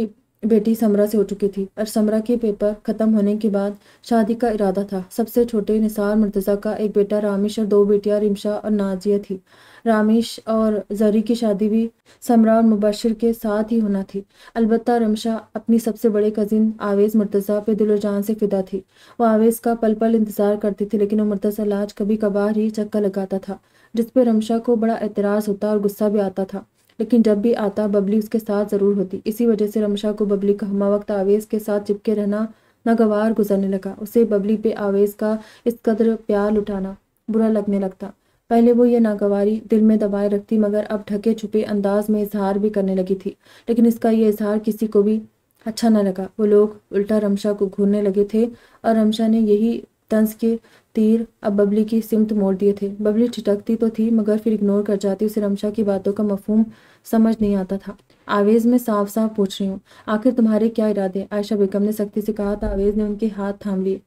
बेटी समरा से हो चुकी थी और समरा के पेपर खत्म होने के बाद शादी का इरादा था सबसे छोटे निसार मुर्तज़ा का एक बेटा रामेश और दो बेटियां रिमशा और नाजिया थी रामेश और जरी की शादी भी समरा और मुबशर के साथ ही होना थी अलबत् रमशा अपनी सबसे बड़े कज़िन आवेज़ मुर्तज़ा पे दिलो जान से फिदा थी वो आवेज़ का पल पल इंतज़ार करती थी लेकिन वो मुर्तज़ा लाज कभी कभार ही चक्का लगाता था जिस पर रमशा को बड़ा एतराज़ होता और गुस्सा भी आता था लेकिन जब भी आता बबली उसके साथ ज़रूर होती इसी वजह से रमशा को बबली का हमा वक्त आवेश के साथ चिपके रहना नागवार गुजरने लगा उसे बबली पे आवेश का इस कदर प्यार लुटाना बुरा लगने लगता पहले वो ये नागवारी दिल में दबाए रखती मगर अब ढके छुपे अंदाज में इजहार भी करने लगी थी लेकिन इसका यह इजहार किसी को भी अच्छा ना लगा वो लोग उल्टा रमशा को घूरने लगे थे और रमशा ने यही तंज के तीर अब बबली की सिमत मोड़ दिए थे बबली छिटकती तो थी मगर फिर इग्नोर कर जाती उसे रमशा की बातों का मफहम समझ नहीं आता था आवेज़ में साफ साफ पूछ रही हूँ आखिर तुम्हारे क्या इरादे आयशा बेगम ने सख्ती से कहा था तो आवेज़ ने उनके हाथ थाम लिए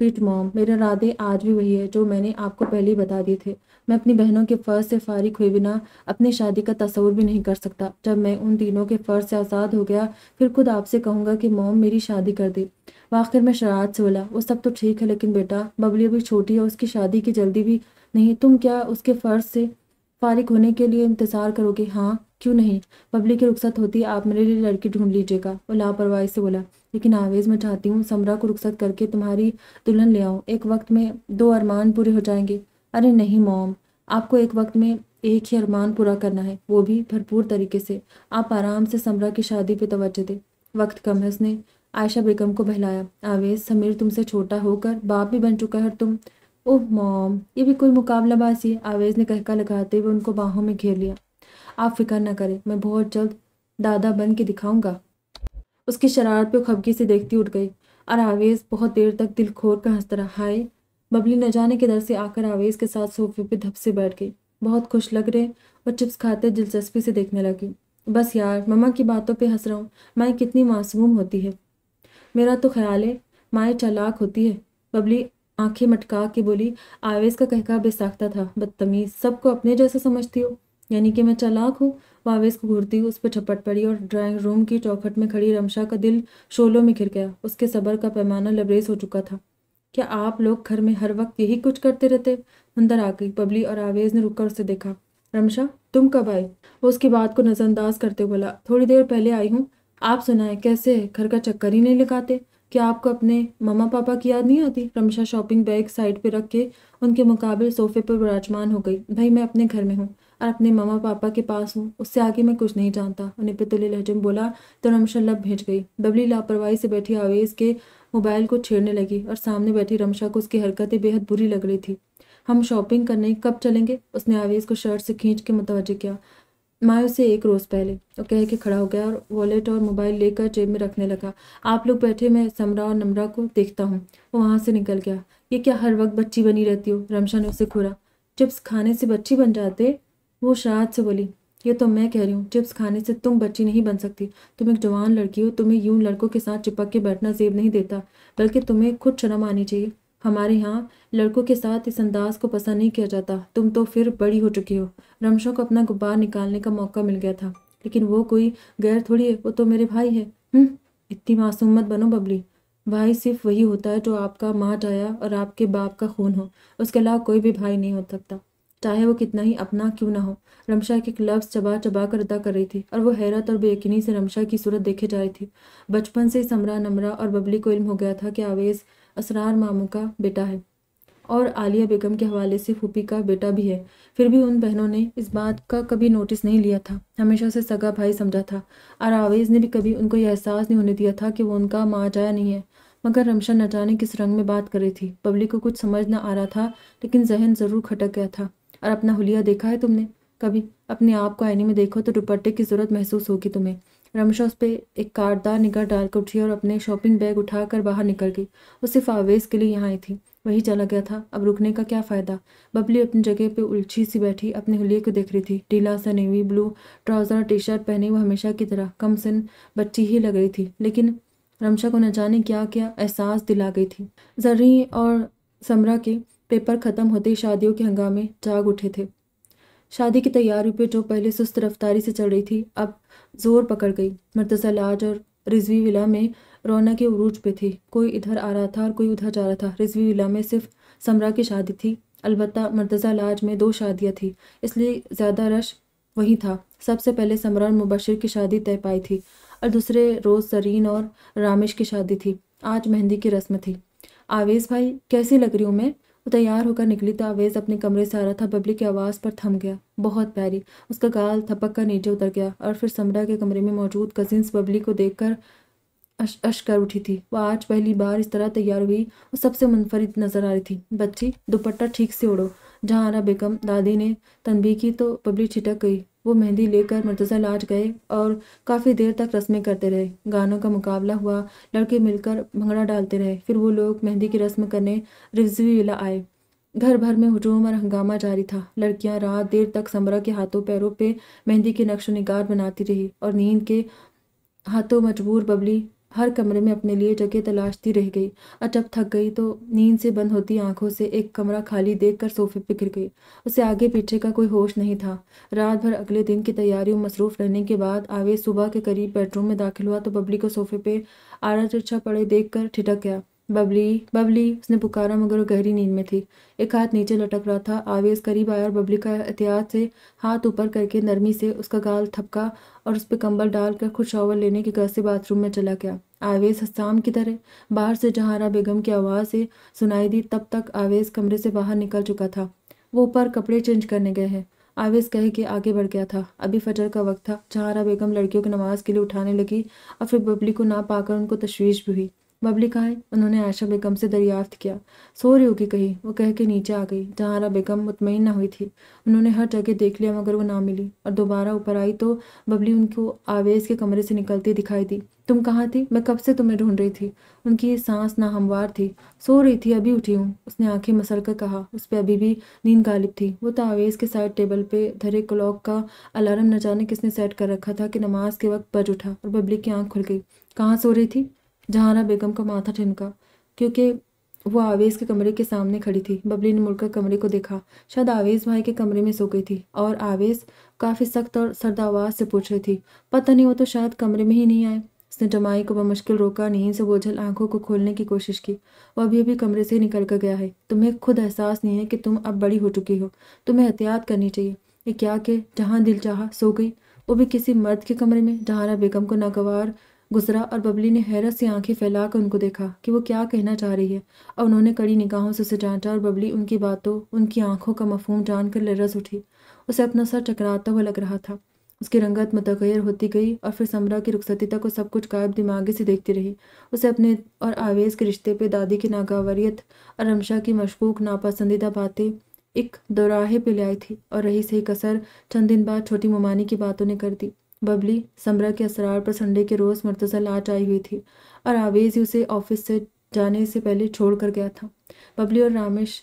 स्वीट मॉम मेरे इरादे आज भी वही है जो मैंने आपको पहले ही बता दिए थे मैं अपनी बहनों के फ़र्ज से फारिग हुए बिना अपनी शादी का तस्वूर भी नहीं कर सकता जब मैं उन तीनों के फ़र्ज से आज़ाद हो गया फिर खुद आपसे कहूँगा कि मॉम मेरी शादी कर दे आखिर में शरारत से बोला वो सब तो ठीक है लेकिन बेटा बबली अभी छोटी है उसकी शादी की जल्दी भी नहीं तुम क्या उसके फ़र्ज से फारिग होने के लिए इंतज़ार करोगे हाँ क्यों नहीं बबली की रुख्सत होती आप मेरे लिए लड़की ढूंढ लीजिएगा वो लापरवाही से बोला लेकिन आवेज़ में चाहती हूँ समरा को रुख्सत करके तुम्हारी दुल्हन ले आऊँ एक वक्त में दो अरमान पूरे हो जाएंगे अरे नहीं मोम आपको एक वक्त में एक ही अरमान पूरा करना है वो भी भरपूर तरीके से आप आराम से समरा की शादी पे तवज्जो दें वक्त कम है उसने आयशा बेगम को बहलाया आवेश समीर तुमसे छोटा होकर बाप भी बन चुका है तुम ओह मॉम ये भी कोई मुकाबलाबाजी है आवेश ने कहका लगाते हुए उनको बाहों में घेर लिया आप फिक्र ना करें मैं बहुत जल्द दादा बन के दिखाऊंगा उसकी शरारत पे खबकी से देखती उठ गई और आवेश बहुत देर तक दिल खोर कर हंसता रहा हाय बबली न जाने के दर से आकर आवेश के साथ सोफे पे धपसे बैठ गई बहुत खुश लग रहे और चिप्स खाते दिलचस्पी से देखने लगी बस यार मम्मा की बातों पे हंस रहा हूँ मैं कितनी मासूम होती है मेरा तो ख्याल है माए चालाक होती है बबली आंखें मटका के बोली आवेज का कहका बेसाखता था बदतमीज सबको अपने जैसा समझती हो यानी कि मैं चालाक हूँ आवेश को घूरती उस पर छपट पड़ी और ड्राइंग रूम की चौखट में खड़ी रमशा का दिल शोलों में घिर गया उसके सबर का पैमाना लबरेज हो चुका था क्या आप लोग घर में हर वक्त यही कुछ करते रहते अंदर आ गई बबली और आवेज ने रुककर उसे देखा रमशा तुम कब आए वो उसकी बात को नज़रअंदाज करते बोला थोड़ी देर पहले आई हूँ आप सुना है कैसे घर का चक्कर ही नहीं लगाते क्या आपको अपने मम्मा पापा की याद नहीं आती रमशा शॉपिंग बैग साइड पे रख के उनके मुकाबले सोफे पर विराजमान हो गई भाई मैं अपने घर में हूँ और अपने मामा पापा के पास हूँ उससे आगे मैं कुछ नहीं जानता उन्हें पितुले लहजे में बोला तो रमशा लब भेज गई दबली लापरवाही से बैठी आवेश के मोबाइल को छेड़ने लगी और सामने बैठी रमशा को उसकी हरकतें बेहद बुरी लग रही थी हम शॉपिंग करने कब चलेंगे उसने आवेश को शर्ट से खींच के मुतवजह किया माए उसे एक रोज़ पहले और कह के खड़ा हो गया और वॉलेट और मोबाइल लेकर जेब में रखने लगा आप लोग बैठे मैं समरा और नमरा को देखता हूँ वो वहाँ से निकल गया ये क्या हर वक्त बच्ची बनी रहती हो रमशा ने उसे खुरा चिप्स खाने से बच्ची बन जाते वो शाद से बोली ये तो मैं कह रही हूँ चिप्स खाने से तुम बच्ची नहीं बन सकती तुम एक जवान लड़की हो तुम्हें यूं लड़कों के साथ चिपक के बैठना जेब नहीं देता बल्कि तुम्हें खुद शर्म आनी चाहिए हमारे यहाँ लड़कों के साथ इस अंदाज को पसंद नहीं किया जाता तुम तो फिर बड़ी हो चुकी हो रमशा को अपना गुब्बार निकालने का मौका मिल गया था लेकिन वो कोई गैर थोड़ी है वो तो मेरे भाई है हम्म, इतनी मासूम मत बनो बबली भाई सिर्फ वही होता है जो आपका माँ चाया और आपके बाप का खून हो उसके अलावा कोई भी भाई नहीं हो सकता चाहे वो कितना ही अपना क्यों ना हो रमशा के लफ्ज़ चबा चबा कर अदा कर रही थी और वो हैरत और बेयकनी से रमशा की सूरत देखे जा रही थी बचपन से समरा नमरा और बबली को इल्म हो गया था कि आवेज़ असरार मामू का बेटा है और आलिया बेगम के हवाले से फूपी का बेटा भी है फिर भी उन बहनों ने इस बात का कभी नोटिस नहीं लिया था हमेशा से सगा भाई समझा था आवेज ने भी कभी उनको यह एहसास नहीं होने दिया था कि वो उनका माँ जाया नहीं है मगर रमशा न जाने किस रंग में बात कर रही थी पब्लिक को कुछ समझ न आ रहा था लेकिन जहन ज़रूर खटक गया था और अपना हुलिया देखा है तुमने कभी अपने आप को आईने में देखो तो दुपट्टे की ज़रूरत महसूस होगी तुम्हें रमशा उस पर एक कारदार निगाह डालकर उठी और अपने शॉपिंग बैग उठाकर बाहर निकल गई वो सिर्फ आवेश के लिए यहाँ आई थी वही चला गया था अब रुकने का क्या फ़ायदा बबली अपनी जगह पे उल्छी सी बैठी अपने हुलिये को देख रही थी टीला सा navy blue trouser T shirt पहने वो हमेशा की तरह कम सन बच्ची ही लग रही थी लेकिन रमशा को न जाने क्या क्या एहसास दिला गई थी जर्री और समरा के पेपर ख़त्म होते ही शादियों के हंगामे जाग उठे थे शादी की तैयारी पे जो पहले सुस्त रफ्तारी से चल रही थी अब जोर पकड़ गई मर्तजा लाज और रिजवी विला में रौना के उरूज पे थी कोई इधर आ रहा था और कोई उधर जा रहा था रिजवी विला में सिर्फ समरा की शादी थी अलबत् मरतजा लाज में दो शादियाँ थी इसलिए ज़्यादा रश वही था सबसे पहले समरा और मुबशर की शादी तय पाई थी और दूसरे रोज़ सरीन और रामेश की शादी थी आज मेहंदी की रस्म थी आवेश भाई कैसी लग रही हूँ मैं तैयार होकर निकली तो आवेज अपने कमरे से आ रहा था बबली की आवाज़ पर थम गया बहुत प्यारी उसका गाल थपक कर नीचे उतर गया और फिर समरा के कमरे में मौजूद कजिन्स बबली को देखकर अश अश कर उठी थी वह आज पहली बार इस तरह तैयार हुई और सबसे मुनफरद नजर आ रही थी बच्ची दुपट्टा ठीक से ओढ़ो जहाँ आरा बेगम दादी ने तनबी की तो बबली छिटक गई वो मेहंदी लेकर मुर्तजा लाट गए और काफ़ी देर तक रस्में करते रहे गानों का मुकाबला हुआ लड़के मिलकर भंगड़ा डालते रहे फिर वो लोग मेहंदी की रस्म करने रिजवी विला आए घर भर में हजूम और हंगामा जारी था लड़कियां रात देर तक समरा के हाथों पैरों पे मेहंदी के नक्श निगार बनाती रही और नींद के हाथों मजबूर बबली हर कमरे में अपने लिए जगह तलाशती रह गई और जब थक गई तो नींद से बंद होती आंखों से एक कमरा खाली देखकर सोफे पर गिर गई उसे आगे पीछे का कोई होश नहीं था रात भर अगले दिन की तैयारियों मसरूफ रहने के बाद आवेश सुबह के करीब बेडरूम में दाखिल हुआ तो बबली को सोफे पर आरा तिरछा पड़े देख कर ठिटक गया बबली बबली उसने पुकारा मगर वो गहरी नींद में थी एक हाथ नीचे लटक रहा था आवेश करीब आया और बबली का एहतियात से हाथ ऊपर करके नरमी से उसका गाल थपका और उस पर कंबल डालकर खुद शॉवर लेने की घर से बाथरूम में चला गया आवेश हस्ताम की तरह बाहर से जहारा बेगम की आवाज़ से सुनाई दी तब तक आवेश कमरे से बाहर निकल चुका था वो ऊपर कपड़े चेंज करने गए हैं आवेश कह के आगे बढ़ गया था अभी फजर का वक्त था जहारा बेगम लड़कियों की नमाज के लिए उठाने लगी और फिर बबली को ना पाकर उनको तशवीश भी हुई बबली कहाँ है उन्होंने आशा बेगम से दरियाफ्त किया सो रही होगी कहीं वो कह के नीचे आ गई जहाँ बेगम मुतमिन ना हुई थी उन्होंने हर जगह देख लिया मगर वो ना मिली और दोबारा ऊपर आई तो बबली उनको आवेज़ के कमरे से निकलती दिखाई दी तुम कहाँ थी मैं कब से तुम्हें ढूंढ रही थी उनकी सांस ना हमवार थी सो रही थी अभी उठी हूँ उसने आंखें मसल कर कहा उस पर अभी भी नींद गालिब थी वो तो आवेज के साइड टेबल पे धरे क्लॉक का अलार्म न जाने किसने सेट कर रखा था कि नमाज के वक्त बज उठा और बबली की आंख खुल गई कहाँ सो रही थी जहाना बेगम का माथा ठनका क्योंकि वो आवेश के कमरे के सामने खड़ी थी बबली ने मुड़कर कमरे को देखा शायद आवेश भाई के कमरे में सो गई थी और आवेश काफ़ी सख्त और सर्द आवाज़ से पूछ रही थी पता नहीं वो तो शायद कमरे में ही नहीं आए उसने जमाई को बमुश्किल रोका नींद से बोझल आंखों को खोलने की कोशिश की वो अभी अभी कमरे से निकल कर गया है तुम्हें खुद एहसास नहीं है कि तुम अब बड़ी हो चुकी हो तुम्हें एहतियात करनी चाहिए ये क्या के जहाँ दिल चाह सो गई वो भी किसी मर्द के कमरे में जहाना बेगम को नागवार गुजरा और बबली ने हैरत से आंखें फैलाकर उनको देखा कि वो क्या कहना चाह रही है और उन्होंने कड़ी निगाहों से उसे डांटा और बबली उनकी बातों उनकी आंखों का मफहम जानकर लरस उठी उसे अपना सर टकराता हुआ लग रहा था उसकी रंगत मतगैर होती गई और फिर समरा की तक को सब कुछ गायब दिमागी से देखती रही उसे अपने और आवेज़ के रिश्ते पे दादी की नागावरियत और रमशा की मशकूक नापसंदीदा बातें एक दौराहे पे ले आई थी और रही सही कसर चंद दिन बाद छोटी ममानी की बातों ने कर दी बबली समरा के असरार पर संडे के रोज़ मर्तज़ा लाट आई हुई थी और आवेज़ ही उसे ऑफिस से जाने से पहले छोड़ कर गया था बबली और रामेश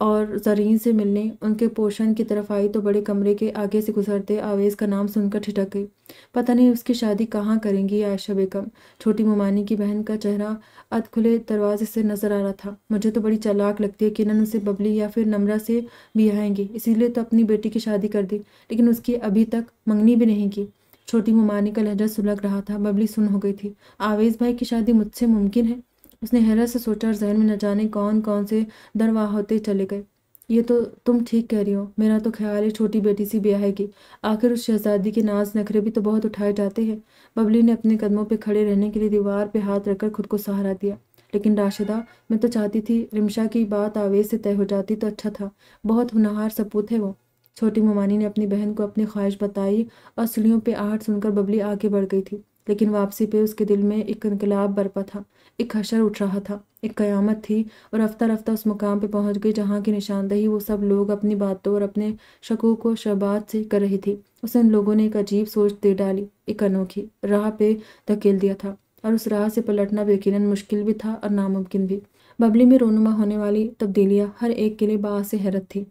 और जरीन से मिलने उनके पोषण की तरफ आई तो बड़े कमरे के आगे से गुजरते आवेज़ का नाम सुनकर ठिठक गई पता नहीं उसकी शादी कहाँ करेंगी आयशा बेगम छोटी मुमानी की बहन का चेहरा अध खुले दरवाजे से नजर आ रहा था मुझे तो बड़ी चलाक लगती है कि नन उसे बबली या फिर नमरा से बियाएंगी इसीलिए तो अपनी बेटी की शादी कर दी लेकिन उसकी अभी तक मंगनी भी नहीं की छोटी मुमानी का लहजा सुलग रहा था बबली सुन हो गई थी आवेज भाई की शादी मुझसे मुमकिन है उसने हैरत से सोचा और जहन में न जाने कौन कौन से दरवाह होते चले गए ये तो तुम ठीक कह रही हो मेरा तो ख्याल है छोटी बेटी सी ब्याह की आखिर उस शहजादी के नाज नखरे भी तो बहुत उठाए जाते हैं बबली ने अपने कदमों पर खड़े रहने के लिए दीवार पर हाथ रखकर खुद को सहारा दिया लेकिन राशिदा मैं तो चाहती थी रिमशा की बात आवेश से तय हो जाती तो अच्छा था बहुत हुनहार सपूत है वो छोटी ममानी ने अपनी बहन को अपनी ख्वाहिश बताई और सीढ़ियों पे आहट सुनकर बबली आगे बढ़ गई थी लेकिन वापसी पे उसके दिल में एक इनकलाब बरपा था एक हशर उठ रहा था एक कयामत थी और रफ्ता रफ्ता उस मुकाम पे पहुंच गई जहाँ की निशानदही वो सब लोग अपनी बातों और अपने शकू को शबात से कर रही थी उसे उन लोगों ने एक अजीब सोच दे डाली एक अनोखी राह पे धकेल दिया था और उस राह से पलटना यकीन मुश्किल भी था और नामुमकिन भी बबली में रोनुमा होने वाली तब्दीलियाँ हर एक के लिए बास से हैरत थी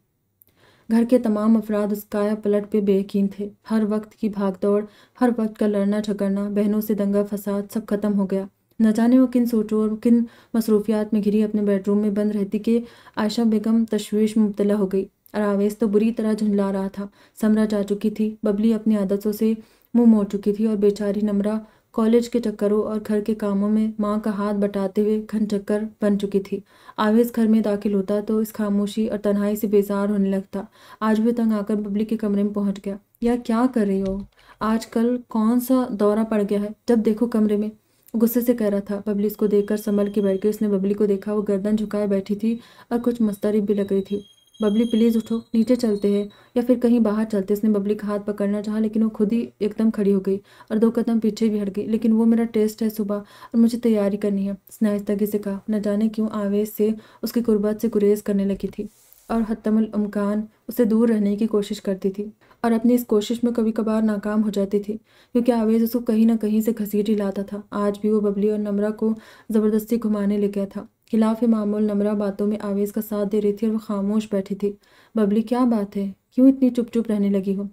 घर के तमाम अफराद उस काया पलट पे बेकीन थे हर वक्त की भागदौड़ हर वक्त का लड़ना झगड़ना बहनों से दंगा फसाद सब खत्म हो गया न जाने वो किन सोचों और किन मसरूफियात में घिरी अपने बेडरूम में बंद रहती कि आयशा बेगम तश्वीश में मुबतला हो गई और आवेश तो बुरी तरह झुंझला रहा था समरा जा चुकी थी बबली अपनी आदतों से मुंह मोड़ चुकी थी और बेचारी नमरा कॉलेज के चक्करों और घर के कामों में माँ का हाथ बटाते हुए घन चक्कर बन चुकी थी आवेश घर में दाखिल होता तो इस खामोशी और तन्हाई से बेजार होने लगता आज भी तंग आकर बबली के कमरे में पहुँच गया या क्या कर रही हो आजकल कौन सा दौरा पड़ गया है जब देखो कमरे में गुस्से से कह रहा था बबली इसको देखकर संभल के बैठ गई उसने बबली को देखा वो गर्दन झुकाए बैठी थी और कुछ मस्तरी भी लग रही थी बबली प्लीज़ उठो नीचे चलते हैं या फिर कहीं बाहर चलते इसने बबली का हाथ पकड़ना चाहा लेकिन वो खुद ही एकदम खड़ी हो गई और दो कदम पीछे भी हट गई लेकिन वो मेरा टेस्ट है सुबह और मुझे तैयारी करनी है उसने आहिस्तगी से कहा न जाने क्यों आवेश से उसकी कुर्बत से गुरेज करने लगी थी और हतमल उमकान उसे दूर रहने की कोशिश करती थी और अपनी इस कोशिश में कभी कभार नाकाम हो जाती थी क्योंकि आवेज उसको कहीं ना कहीं से घसीट ही लाता था आज भी वो बबली और नमरा को ज़बरदस्ती घुमाने ले गया था खिलाफ मामूल नमरा बातों में आवेज़ का साथ दे रही थी और वह खामोश बैठी थी बबली क्या बात है क्यों इतनी चुप चुप रहने लगी हो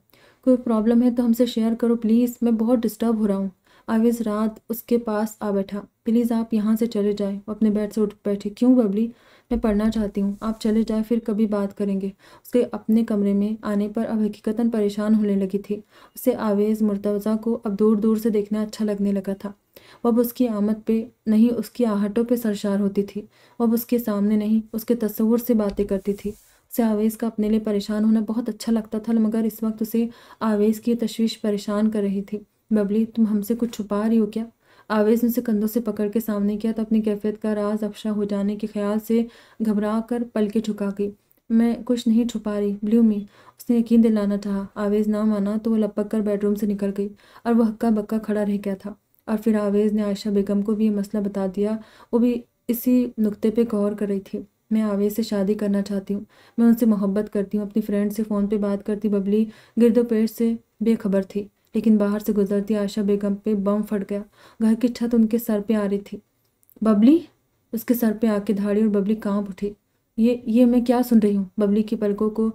कोई प्रॉब्लम है तो हमसे शेयर करो प्लीज़ मैं बहुत डिस्टर्ब हो रहा हूँ आवेज़ रात उसके पास आ बैठा प्लीज़ आप यहाँ से चले जाएँ अपने बेड से उठ बैठे क्यों बबली मैं पढ़ना चाहती हूँ आप चले जाएँ फिर कभी बात करेंगे उसके अपने कमरे में आने पर अब हकीकता परेशान होने लगी थी उसे आवेज़ मुर्तवज़ा को अब दूर दूर से देखना अच्छा लगने लगा था वह उसकी आमद पे नहीं उसकी आहटों पे सरशार होती थी वह उसके सामने नहीं उसके तस्वुर से बातें करती थी उसे आवेश का अपने लिए परेशान होना बहुत अच्छा लगता था मगर इस वक्त उसे आवेश की तशवीश परेशान कर रही थी बबली तुम हमसे कुछ छुपा रही हो क्या आवेश ने उसे कंधों से पकड़ के सामने किया तो अपनी कैफियत का राज अफशा हो जाने के ख्याल से घबरा कर पलके झुका गई मैं कुछ नहीं छुपा रही ब्लू मी उसने यकीन दिलाना चाहा आवेज ना माना तो वह लपक कर बेडरूम से निकल गई और वह हक्का बक्का खड़ा रह गया था और फिर आवेज़ ने आयशा बेगम को भी ये मसला बता दिया वो भी इसी नुक्ते पे गौर कर रही थी मैं आवेज़ से शादी करना चाहती हूँ मैं उनसे मोहब्बत करती हूँ अपनी फ्रेंड से फ़ोन पे बात करती बबली गिरदो पेट से बेखबर थी लेकिन बाहर से गुजरती आयशा बेगम पे बम फट गया घर की छत उनके सर पर आ रही थी बबली उसके सर पर आके धाड़ी और बबली कांप उठी ये ये मैं क्या सुन रही हूँ बबली की पलकों को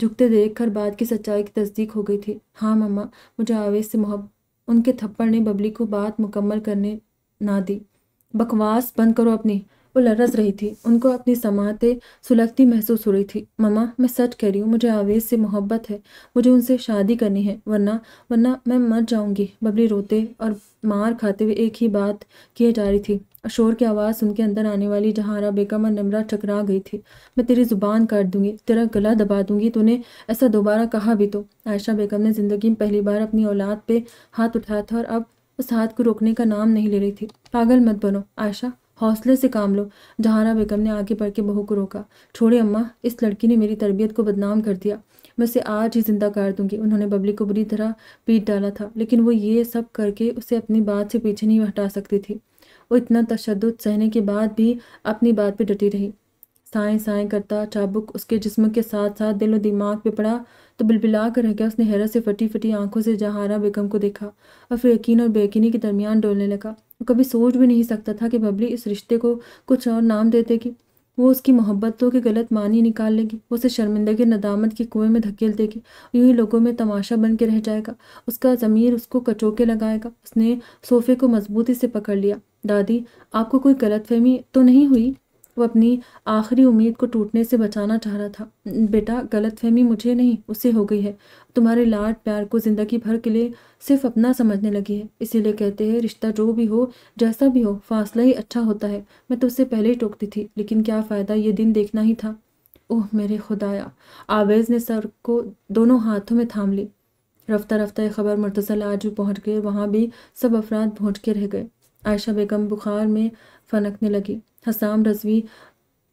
झुकते देख कर बात की सच्चाई की तस्दीक हो गई थी हाँ मम्मा मुझे आवेश से मोहब्बत उनके थप्पड़ ने बबली को बात मुकम्मल करने ना दी बकवास बंद करो अपनी वो लरस रही थी उनको अपनी समातें सुलगती महसूस हो रही थी ममा मैं सच कह रही हूँ मुझे आवेश से मोहब्बत है मुझे उनसे शादी करनी है वरना वरना मैं मर जाऊँगी बबली रोते और मार खाते हुए एक ही बात किए जा रही थी शोर की आवाज़ उनके अंदर आने वाली जहाँ बेगम और निमरा चकरा गई थी मैं तेरी ज़ुबान काट दूंगी तेरा गला दबा दूंगी तूने ऐसा दोबारा कहा भी तो आयशा बेगम ने ज़िंदगी में पहली बार अपनी औलाद पे हाथ उठाया था और अब उस हाथ को रोकने का नाम नहीं ले रही थी पागल मत बनो आयशा हौसले से काम लो जहाना बेगम ने आगे बढ़ के बहू को रोका छोड़े अम्मा इस लड़की ने मेरी तरबियत को बदनाम कर दिया मैं उसे आज ही ज़िंदा कर दूंगी उन्होंने बबली को बुरी तरह पीट डाला था लेकिन वो ये सब करके उसे अपनी बात से पीछे नहीं हटा सकती थी वो इतना तशद सहने के बाद भी अपनी बात पर डटी रही साएँ साएं करता चाबुक उसके जिस्म के साथ साथ दिल और दिमाग पे पड़ा तो बिलबिला कर रह गया उसने हैरत से फटी फटी आंखों से जहारा बेगम को देखा और फिर यकीन और बेकिनी के दरमियान डोलने लगा कभी सोच भी नहीं सकता था कि बबली इस रिश्ते को कुछ और नाम दे देगी वो उसकी मोहब्बतों तो के गलत मानी निकाल लेगी वो उसे शर्मिंदगी नदामत की कुएं में धकेल देगी यूं ही लोगों में तमाशा बन के रह जाएगा उसका ज़मीर उसको कचोके लगाएगा उसने सोफे को मजबूती से पकड़ लिया दादी आपको कोई गलतफहमी तो नहीं हुई वो अपनी आखिरी उम्मीद को टूटने से बचाना चाह रहा था बेटा गलतफहमी मुझे नहीं उसे हो गई है तुम्हारे लाड प्यार को ज़िंदगी भर के लिए सिर्फ अपना समझने लगी है इसीलिए कहते हैं रिश्ता जो भी हो जैसा भी हो फासला ही अच्छा होता है मैं तुझसे तो पहले ही टोकती थी लेकिन क्या फ़ायदा ये दिन देखना ही था ओह मेरे खुदाया आवेज़ ने सर को दोनों हाथों में थाम ली रफ्ता रफ्ता यह खबर मुर्तज़ल आज भी पहुँच गई वहाँ भी सब अफराद भोंट के रह गए आयशा बेगम बुखार में फनकने लगी हसाम रजवी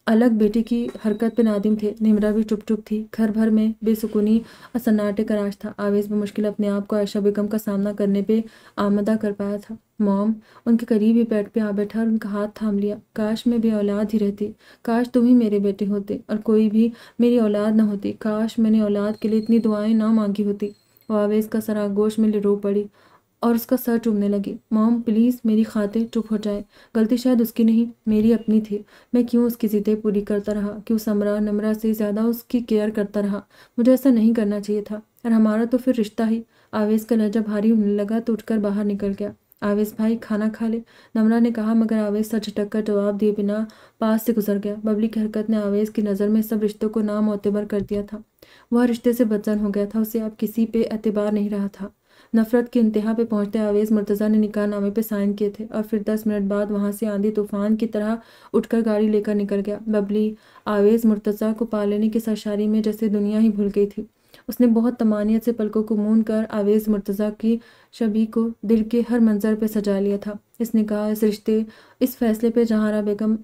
अलग बेटे की हरकत पे नादिम थे निमरा भी चुप चुप थी घर भर में बेसुकूनी और सन्नाटे का राज था आवेज बमुश्किल अपने आप को आयशा बेगम का सामना करने पे आमदा कर पाया था मॉम उनके करीब ही बेड पे आ बैठा और उनका हाथ थाम लिया काश मैं भी औलाद ही रहती काश तुम ही मेरे बेटे होते और कोई भी मेरी औलाद ना होती काश मैंने औलाद के लिए इतनी दुआएं ना मांगी होती वो आवेज का सरागोश में लिरो रो पड़ी और उसका सर चूमने लगी मॉम प्लीज़ मेरी खातिर चुप हो जाए गलती शायद उसकी नहीं मेरी अपनी थी मैं क्यों उसकी जिदें पूरी करता रहा क्यों समरा नमरा से ज़्यादा उसकी केयर करता रहा मुझे ऐसा नहीं करना चाहिए था और हमारा तो फिर रिश्ता ही आवेश का लहजा भारी होने लगा तो उठकर बाहर निकल गया आवेश भाई खाना खा ले नमरा ने कहा मगर आवेश सर झटक कर जवाब दिए बिना पास से गुजर गया बबली की हरकत ने आवेश की नज़र में सब रिश्तों को नामोतबर कर दिया था वह रिश्ते से बदजन हो गया था उसे अब किसी पे अतबार नहीं रहा था नफरत के इंतहा पे पहुंचते आवेज मुर्तज़ा ने निकाह नामे पे साइन किए थे और फिर दस मिनट बाद वहाँ से आंधी तूफान की तरह उठकर गाड़ी लेकर निकल गया बबली आवेज मुर्तज़ा को पा लेने की सरशारी में जैसे दुनिया ही भूल गई थी उसने बहुत तमानियत से पलकों को मून कर आवेज़ मुर्तज़ा की छवि को दिल के हर मंजर पर सजा लिया था इस निकाह इस रिश्ते इस फैसले पे जहारा बेगम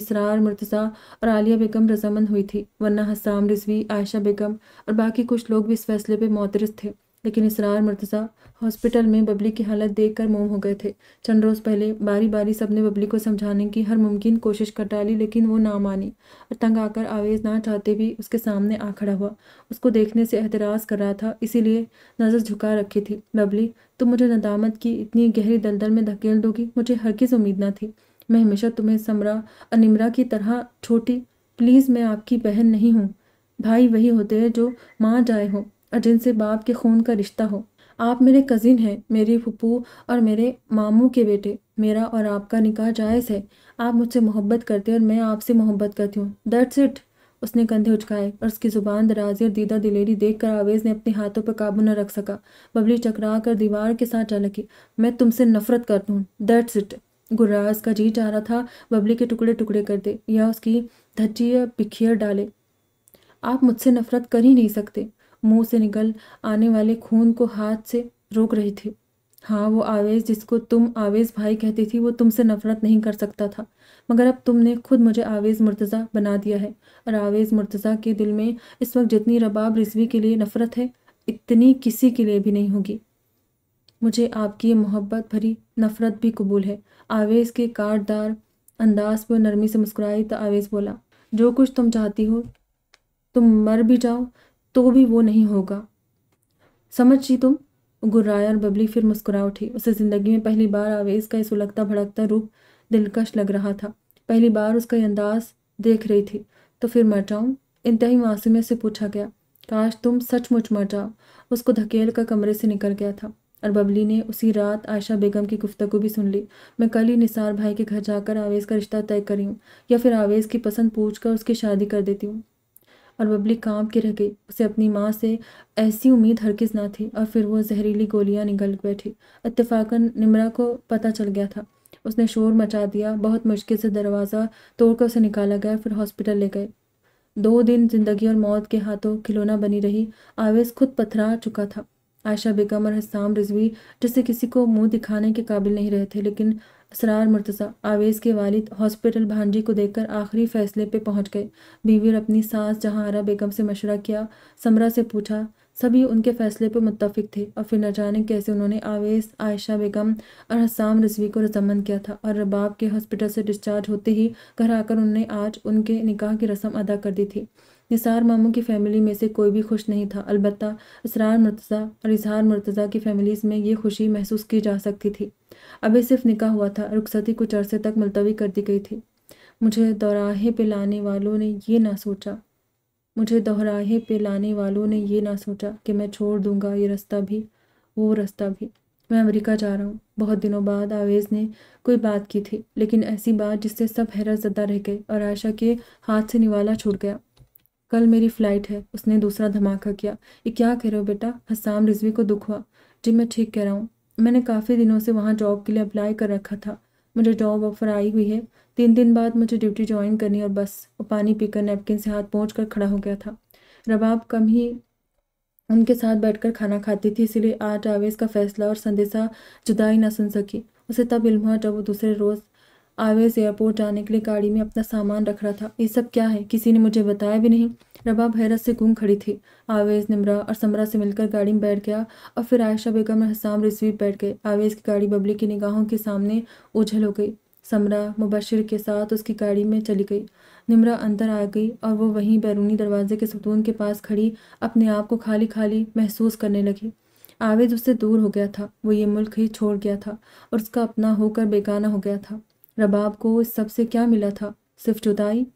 इसरार मुर्तज़ा और आलिया बेगम रजामंद हुई थी वरना हसाम रिजवी आयशा बेगम और बाकी कुछ लोग भी इस फैसले पे मोतरज थे लेकिन इसरार मुर्तजा हॉस्पिटल में बबली की हालत देखकर मोम हो गए थे चंद रोज़ पहले बारी बारी सबने बबली को समझाने की हर मुमकिन कोशिश कर डाली लेकिन वो ना मानी और तंग आकर आवेज ना चाहते भी उसके सामने आ खड़ा हुआ उसको देखने से एतराज़ कर रहा था इसीलिए नज़र झुका रखी थी बबली तुम मुझे नदामत की इतनी गहरी दलदल में धकेल दोगी मुझे हर किस उम्मीद ना थी मैं हमेशा तुम्हें समरा अनिमरा की तरह छोटी प्लीज़ मैं आपकी बहन नहीं हूँ भाई वही होते हैं जो माँ जाए हों और जिनसे बाप के खून का रिश्ता हो आप मेरे कज़िन हैं मेरी फुप्पू और मेरे मामू के बेटे मेरा और आपका निकाह जायज़ है आप मुझसे मोहब्बत करते और मैं आपसे मोहब्बत करती हूँ दैट्स इट उसने कंधे उचकाए और उसकी ज़ुबान दराजी और दीदा दिलेरी देख कर आवेज़ ने अपने हाथों पर काबू न रख सका बबली चकरा कर दीवार के साथ जा लगी मैं तुमसे नफरत करती हूँ दैट्स इट गुर्राज का जी चाह रहा था बबली के टुकड़े टुकड़े कर दे या उसकी धज्जी या पिखियर डाले आप मुझसे नफरत कर ही नहीं सकते मुंह से निकल आने वाले खून को हाथ से रोक रही थी हाँ वो आवेश जिसको तुम आवेश भाई कहती थी वो तुमसे नफरत नहीं कर सकता था मगर अब तुमने खुद मुझे आवेश मुर्तज़ा बना दिया है और आवेश मुर्तज़ा के दिल में इस वक्त जितनी रबाब रिजवी के लिए नफ़रत है इतनी किसी के लिए भी नहीं होगी मुझे आपकी मोहब्बत भरी नफ़रत भी कबूल है आवेश के कारदार अंदाज पर नरमी से मुस्कुराई तो आवेश बोला जो कुछ तुम चाहती हो तुम मर भी जाओ तो भी वो नहीं होगा समझी तुम गुर्राया और बबली फिर मुस्कुरा उठी उसे ज़िंदगी में पहली बार आवेश का सुलगता भड़कता रूप दिलकश लग रहा था पहली बार उसका अंदाज देख रही थी तो फिर मर जाऊँ इंतही मासूमे से पूछा गया काश तुम सचमुच मर जाओ उसको धकेल कर कमरे से निकल गया था और बबली ने उसी रात आयशा बेगम की गुफ्तगु भी सुन ली मैं कल ही निसार भाई के घर जाकर आवेश का रिश्ता तय करी हूँ या फिर आवेश की पसंद पूछ कर उसकी शादी कर देती हूँ और बबली कांप के रह गई उसे अपनी माँ से ऐसी उम्मीद हरकिस ना थी और फिर वो जहरीली गोलियाँ निकल बैठी इतफाकन निमरा को पता चल गया था उसने शोर मचा दिया बहुत मुश्किल से दरवाज़ा तोड़कर उसे निकाला गया फिर हॉस्पिटल ले गए दो दिन जिंदगी और मौत के हाथों खिलौना बनी रही आवेज खुद पथरा चुका था आयशा बेगम और हस्साम रिजवी जैसे किसी को मुंह दिखाने के काबिल नहीं रहे थे लेकिन सरार मुर्तज़ा आवेज़ के वालिद हॉस्पिटल भांजी को देखकर आखिरी फैसले पे पहुंच गए बीवी अपनी सास जहांरा बेगम से मशवरा किया समरा से पूछा सभी उनके फैसले पर मुतफिक थे और फिर न जाने कैसे उन्होंने आवेश आयशा बेगम और हसाम रजवी को रजामन किया था और रबाब के हॉस्पिटल से डिस्चार्ज होते ही घर आकर उन्होंने आज उनके निकाह की रस्म अदा कर दी थी निसार मामू की फैमिली में से कोई भी खुश नहीं था अलबत् इसरार मुर्तज़ा और इजहार मुर्तज़ा की फैमिलीज़ में ये खुशी महसूस की जा सकती थी अभी सिर्फ निकाह हुआ था रुखसती कुछ अरसे तक मुलतवी कर दी गई थी मुझे दोराहे पे लाने वालों ने ये ना सोचा मुझे दोहराहे पे लाने वालों ने ये ना सोचा कि मैं छोड़ दूंगा ये रास्ता भी वो रास्ता भी मैं अमेरिका जा रहा हूँ बहुत दिनों बाद आवेज़ ने कोई बात की थी लेकिन ऐसी बात जिससे सब हैरत ज़दा रह गए और आयशा के हाथ से निवाला छूट गया कल मेरी फ़्लाइट है उसने दूसरा धमाका किया ये क्या कह रहे हो बेटा हसाम रिजवी को दुख हुआ जी मैं ठीक कह रहा हूँ मैंने काफ़ी दिनों से वहाँ जॉब के लिए अप्लाई कर रखा था मुझे जॉब ऑफर आई हुई है तीन दिन बाद मुझे ड्यूटी ज्वाइन करनी और बस और पानी पीकर नैपकिन से हाथ पहुँच कर खड़ा हो गया था रबाब कम ही उनके साथ बैठकर खाना खाती थी इसीलिए आज आवेज का फैसला और संदेशा जुदाई ना सुन सकी उसे तब इल्म हुआ जब वो दूसरे रोज़ आवेज एयरपोर्ट जाने के लिए गाड़ी में अपना सामान रख रहा था ये सब क्या है किसी ने मुझे बताया भी नहीं रबा हैरत से घूम खड़ी थी आवेज निमरा और समरा से मिलकर गाड़ी में बैठ गया और फिर आयशा बेगम और हसाम रिसवी बैठ गए आवेज की गाड़ी बबली की निगाहों के सामने उझल हो गई समरा मुबशर के साथ उसकी गाड़ी में चली गई निमरा अंदर आ गई और वो वहीं बैरूनी दरवाजे के सतून के पास खड़ी अपने आप को खाली खाली महसूस करने लगी आवेद उससे दूर हो गया था वो ये मुल्क ही छोड़ गया था और उसका अपना होकर बेगाना हो गया था रबाब को इस सब से क्या मिला था सिर्फ जुदाई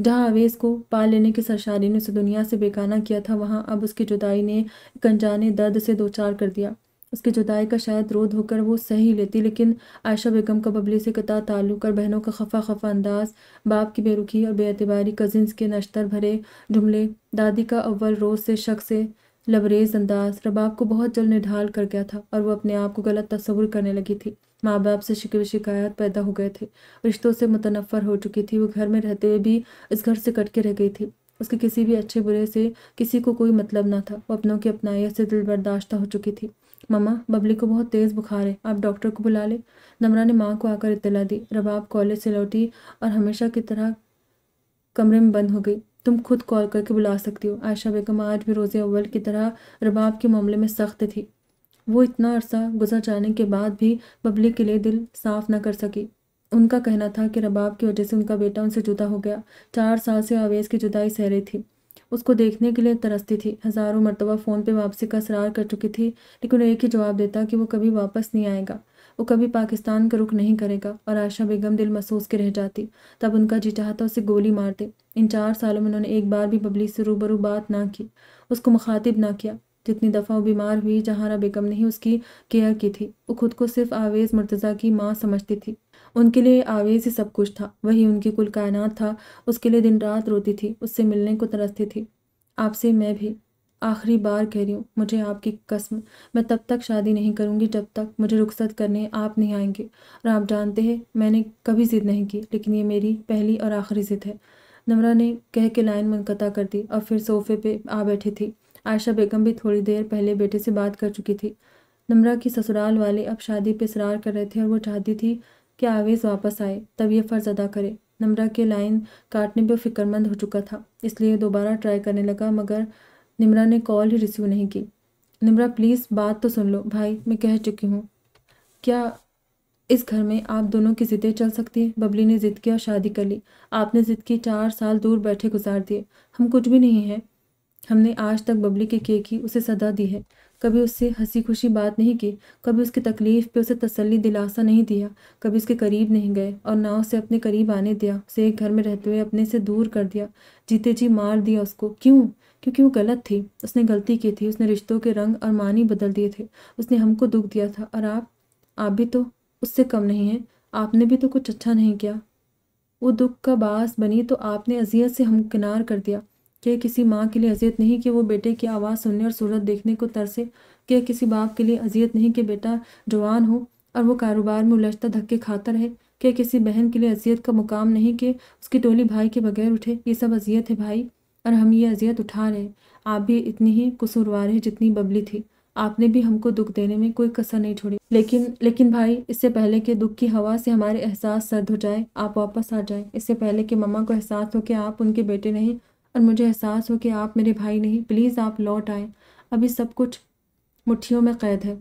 जहाँ अवेज को पा लेने की सरशारी ने उसे दुनिया से बेगाना किया था वहाँ अब उसकी जुदाई ने कंजाने दर्द से दो चार कर दिया उसकी जुदाई का शायद रोध होकर वो सही लेती लेकिन आयशा बेगम का बबली से कता ताल्लुक और बहनों का खफा खफा अंदाज बाप की बेरुखी और बेअतबारी कजिन्स के नश्तर भरे जुमले दादी का अव्वल रोज से शक से लबरेज अंदाज रबाब को बहुत जल्द निढाल कर गया था और वह अपने आप को गलत तस्वुर करने लगी थी माँ बाप से शिकवे शिकायत पैदा हो गए थे रिश्तों से मुतनफ़र हो चुकी थी वो घर में रहते हुए भी इस घर से कट के रह गई थी उसके किसी भी अच्छे बुरे से किसी को कोई मतलब ना था वो अपनों की अपनाइयत से दिल बर्दाश्त हो चुकी थी ममा बबली को बहुत तेज़ बुखार है आप डॉक्टर को बुला ले नमरा ने माँ को आकर इतला दी रबाब कॉलेज से लौटी और हमेशा की तरह कमरे में बंद हो गई तुम खुद कॉल करके बुला सकती हो आयशा बेगम आज भी रोज़े अव्वल की तरह रबाब के मामले में सख्त थी वो इतना अरसा गुजर जाने के बाद भी बबली के लिए दिल साफ न कर सकी उनका कहना था कि रबाब की वजह से उनका बेटा उनसे जुदा हो गया चार साल से आवेश की जुदाई सह रही थी उसको देखने के लिए तरसती थी हज़ारों मरतबा फ़ोन पे वापसी का असरार कर चुकी थी लेकिन एक ही जवाब देता कि वो कभी वापस नहीं आएगा वो कभी पाकिस्तान का रुख नहीं करेगा और आशा बेगम दिल महसूस के रह जाती तब उनका जी चाहता उसे गोली मार दे इन चार सालों में उन्होंने एक बार भी बबली से रूबरू बात ना की उसको मुखातिब ना किया जितनी दफ़ा वो बीमार हुई जहारा बेगम ने ही उसकी केयर की थी वो खुद को सिर्फ आवेज़ मुर्तज़ा की माँ समझती थी उनके लिए आवेज़ ही सब कुछ था वही उनकी कुल कायनात था उसके लिए दिन रात रोती थी उससे मिलने को तरसती थी आपसे मैं भी आखिरी बार कह रही हूँ मुझे आपकी कसम मैं तब तक शादी नहीं करूँगी जब तक मुझे रुखसत करने आप नहीं आएंगे और आप जानते हैं मैंने कभी ज़िद नहीं की लेकिन ये मेरी पहली और आखिरी ज़िद है नमरा ने कह के लाइन मुनक़ा कर दी और फिर सोफे पे आ बैठी थी आयशा बेगम भी थोड़ी देर पहले बेटे से बात कर चुकी थी नमरा की ससुराल वाले अब शादी पर इसरार कर रहे थे और वो चाहती थी कि आवेज़ वापस आए तब ये फ़र्ज़ अदा करे नम्रा के लाइन काटने पर फिक्रमंद हो चुका था इसलिए दोबारा ट्राई करने लगा मगर निमरा ने कॉल ही रिसीव नहीं की निमरा प्लीज़ बात तो सुन लो भाई मैं कह चुकी हूँ क्या इस घर में आप दोनों की जिदें चल सकती हैं बबली ने ज़िद की और शादी कर ली आपने ज़िद की चार साल दूर बैठे गुजार दिए हम कुछ भी नहीं हैं हमने आज तक बबली के केक ही उसे सदा दी है कभी उससे हंसी खुशी बात नहीं की कभी उसकी तकलीफ़ पे उसे तसल्ली दिलासा नहीं दिया कभी उसके करीब नहीं गए और ना उसे अपने करीब आने दिया उसे एक घर में रहते हुए अपने से दूर कर दिया जीते जी मार दिया उसको क्यों क्योंकि वो गलत थी उसने गलती की थी उसने रिश्तों के रंग और मानी बदल दिए थे उसने हमको दुख दिया था और आप आप भी तो उससे कम नहीं हैं आपने भी तो कुछ अच्छा नहीं किया वो दुख का बास बनी तो आपने अजियत से हम किनार कर दिया क्या किसी माँ के लिए अजियत नहीं कि वो बेटे की आवाज़ सुनने और सूरत देखने को तरसे क्या किसी बाप के लिए अजियत नहीं कि बेटा जवान हो और वो कारोबार में उलझता धक्के खाता रहे क्या किसी बहन के लिए अजियत का मुकाम नहीं कि उसकी टोली भाई के बगैर उठे ये सब अजियत है भाई और हम ये अजियत उठा रहे आप भी इतनी ही कसूरवार है जितनी बबली थी आपने भी हमको दुख देने में कोई कसर नहीं छोड़ी लेकिन लेकिन भाई इससे पहले कि दुख की हवा से हमारे एहसास सर्द हो जाए आप वापस आ जाए इससे पहले कि मम्मा को एहसास हो कि आप उनके बेटे नहीं और मुझे एहसास हो कि आप मेरे भाई नहीं प्लीज़ आप लौट आएँ अभी सब कुछ मुठ्ठियों में कैद है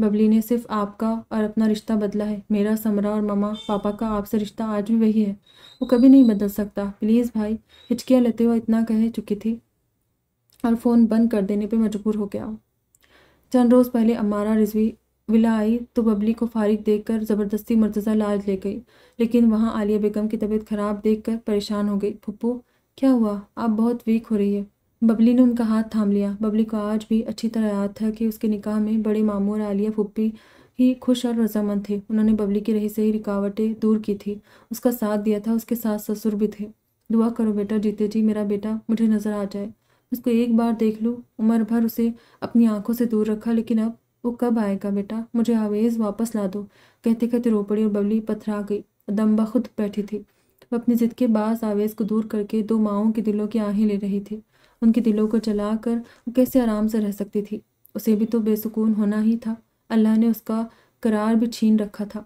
बबली ने सिर्फ आपका और अपना रिश्ता बदला है मेरा समरा और ममा पापा का आपसे रिश्ता आज भी वही है वो कभी नहीं बदल सकता प्लीज़ भाई हिचकियाँ लेते हुए इतना कह चुकी थी और फ़ोन बंद कर देने पे मजबूर हो गया चंद रोज़ पहले अमारा रिजवी विला आई तो बबली को फारिग देखकर ज़बरदस्ती मुर्तज़ा लाज ले गई लेकिन वहाँ आलिया बेगम की तबीयत ख़राब देखकर परेशान हो गई पुप्पू क्या हुआ आप बहुत वीक हो रही है बबली ने उनका हाथ थाम लिया बबली को आज भी अच्छी तरह याद था कि उसके निकाह में बड़े मामू और आलिया फुप्पी ही खुश और रजामंद थे उन्होंने बबली की रही सही रुकावटें दूर की थी उसका साथ दिया था उसके साथ ससुर भी थे दुआ करो बेटा जीते जी मेरा बेटा मुझे नज़र आ जाए उसको एक बार देख लूँ उम्र भर उसे अपनी आंखों से दूर रखा लेकिन अब वो कब आएगा बेटा मुझे आवेज़ वापस ला दो कहते कहते रो पड़ी और बबली पथरा गई दम बखुद बैठी थी वह अपनी ज़िद के बास आवेश को दूर करके दो माओं के दिलों की आहें ले रही थी उनके दिलों को चला कर कैसे आराम से रह सकती थी उसे भी तो बेसुकून होना ही था अल्लाह ने उसका करार भी छीन रखा था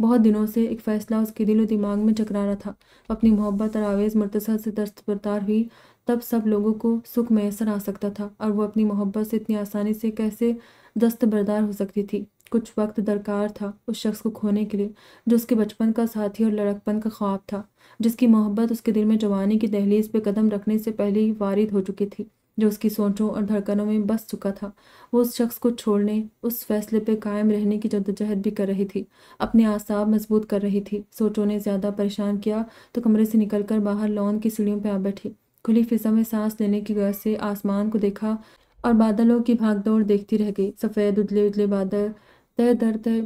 बहुत दिनों से एक फ़ैसला उसके दिलो दिमाग में चकरा रहा था अपनी मोहब्बत और आवेज़ मुर्तसा से दस्तबरदार हुई तब सब लोगों को सुख मैसर आ सकता था और वो अपनी मोहब्बत से इतनी आसानी से कैसे दस्तबरदार हो सकती थी कुछ वक्त दरकार था उस शख्स को खोने के लिए जो उसके बचपन का साथी और लड़कपन का ख्वाब था जिसकी मोहब्बत उसके दिल में जवानी की दहलीज पे कदम रखने से पहले ही वारिद हो चुकी थी जो उसकी सोचों और धड़कनों में बस चुका था वो उस शख्स को छोड़ने उस फैसले पे कायम रहने की जद्दोजहद भी कर रही थी अपने आसाब मजबूत कर रही थी सोचों ने ज़्यादा परेशान किया तो कमरे से निकलकर बाहर लॉन की सीढ़ियों पर आ बैठी खुली फिजा में सांस लेने की वजह से आसमान को देखा और बादलों की भागदौड़ देखती रह गई सफ़ेद उजले उजले बादल तय दर तय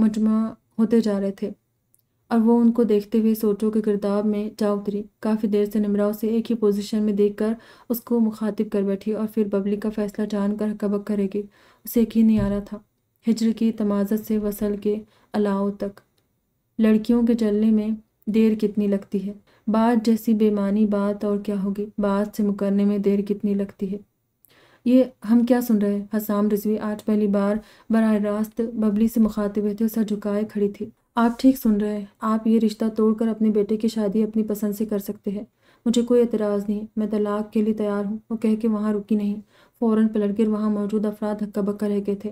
मजमा होते जा रहे थे और वो उनको देखते हुए सोचो के किरदार में जा उतरी काफ़ी देर से निमराव से एक ही पोजीशन में देखकर उसको मुखातिब कर बैठी और फिर बबली का फैसला जानकर हकबक करेगी उसे ही नहीं आ रहा था हिजर की तमाजत से वसल के अलाव तक लड़कियों के जलने में देर कितनी लगती है बात जैसी बेमानी बात और क्या होगी बात से मुकरने में देर कितनी लगती है ये हम क्या सुन रहे हैं हसाम रिजवी आज पहली बार बरह रास्त बबली से मुखातिब हुए थे सर झुकाए खड़ी थी आप ठीक सुन रहे हैं आप ये रिश्ता तोड़कर अपने बेटे की शादी अपनी पसंद से कर सकते हैं मुझे कोई एतराज़ नहीं मैं तलाक के लिए तैयार हूँ वो कह के वहाँ रुकी नहीं फ़ौरन पलट कर वहाँ मौजूद अफराद हक्का बक्का रह गए थे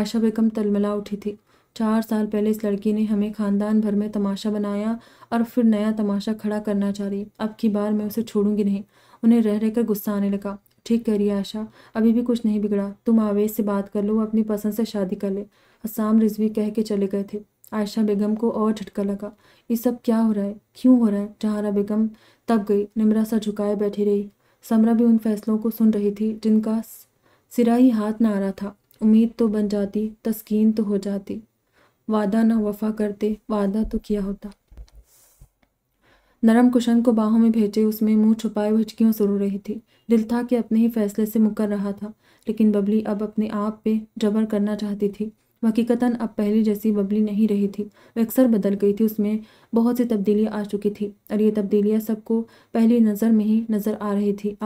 आयशा बेगम तलमला उठी थी चार साल पहले इस लड़की ने हमें खानदान भर में तमाशा बनाया और फिर नया तमाशा खड़ा करना चाह रही अब की बार मैं उसे छोड़ूंगी नहीं उन्हें रह रहकर गुस्सा आने लगा ठीक कह रही आशा अभी भी कुछ नहीं बिगड़ा तुम आवेश से बात कर लो अपनी पसंद से शादी कर ले असाम रिजवी कह के चले गए थे आयशा बेगम को और झटका लगा ये सब क्या हो रहा है क्यों हो रहा है जहारा बेगम तब गई निमरा सा झुकाए बैठी रही समरा भी उन फैसलों को सुन रही थी जिनका सिरा ही हाथ ना आ रहा था उम्मीद तो बन जाती तस्कीन तो हो जाती वादा ना वफा करते वादा तो किया होता नरम कुशन को बाहों में भेजे उसमें मुंह छुपाए हिचकियों से रो रही थी दिल था कि अपने ही फैसले से मुकर रहा था लेकिन बबली अब अपने आप पे जबर करना चाहती थी हकीकता अब पहले जैसी बबली नहीं रही थी वह अक्सर बदल गई थी उसमें बहुत सी तब्दीलियाँ आ चुकी थी और ये तब्दीलियाँ सबको पहली नज़र में ही नज़र आ रही थी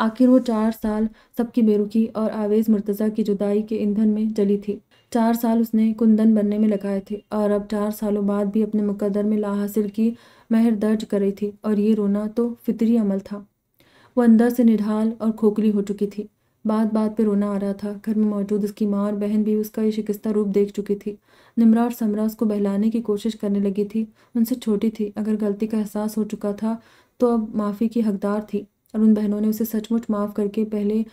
आखिर वो चार साल सबकी बेरुखी और आवेज मुर्तज़ा की जुदाई के ईंधन में जली थी चार साल उसने कुंदन बनने में लगाए थे और अब चार सालों बाद भी अपने मुकदर में लाहासिल की महर दर्ज कर रही थी और ये रोना तो फितरी अमल था वो अंदर से निढाल और खोखली हो चुकी थी बात बात पे रोना आ रहा था घर में मौजूद उसकी माँ और बहन भी उसका ये शिकस्ता रूप देख चुकी थी निमरा और समरा उसको बहलाने की कोशिश करने लगी थी उनसे छोटी थी अगर गलती का एहसास हो चुका था तो अब माफ़ी की हकदार थी और उन बहनों ने उसे सचमुच माफ़ करके पहले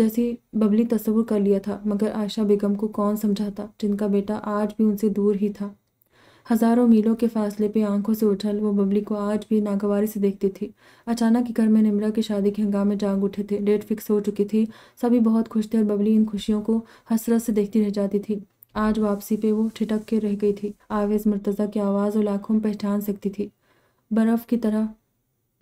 जैसी बबली तस्वुर कर लिया था मगर आशा बेगम को कौन समझाता जिनका बेटा आज भी उनसे दूर ही था हज़ारों मीलों के फासले पे आंखों से उछल वो बबली को आज भी नागवारी से देखती थी अचानक ही घर में निमरा की शादी के हंगामे जाग उठे थे डेट फिक्स हो चुकी थी सभी बहुत खुश थे और बबली इन खुशियों को हसरत से देखती रह जाती थी आज वापसी पे वो ठिटक के रह गई थी आवेज मुर्तज़ा की आवाज़ और लाखों में पहचान सकती थी बर्फ़ की तरह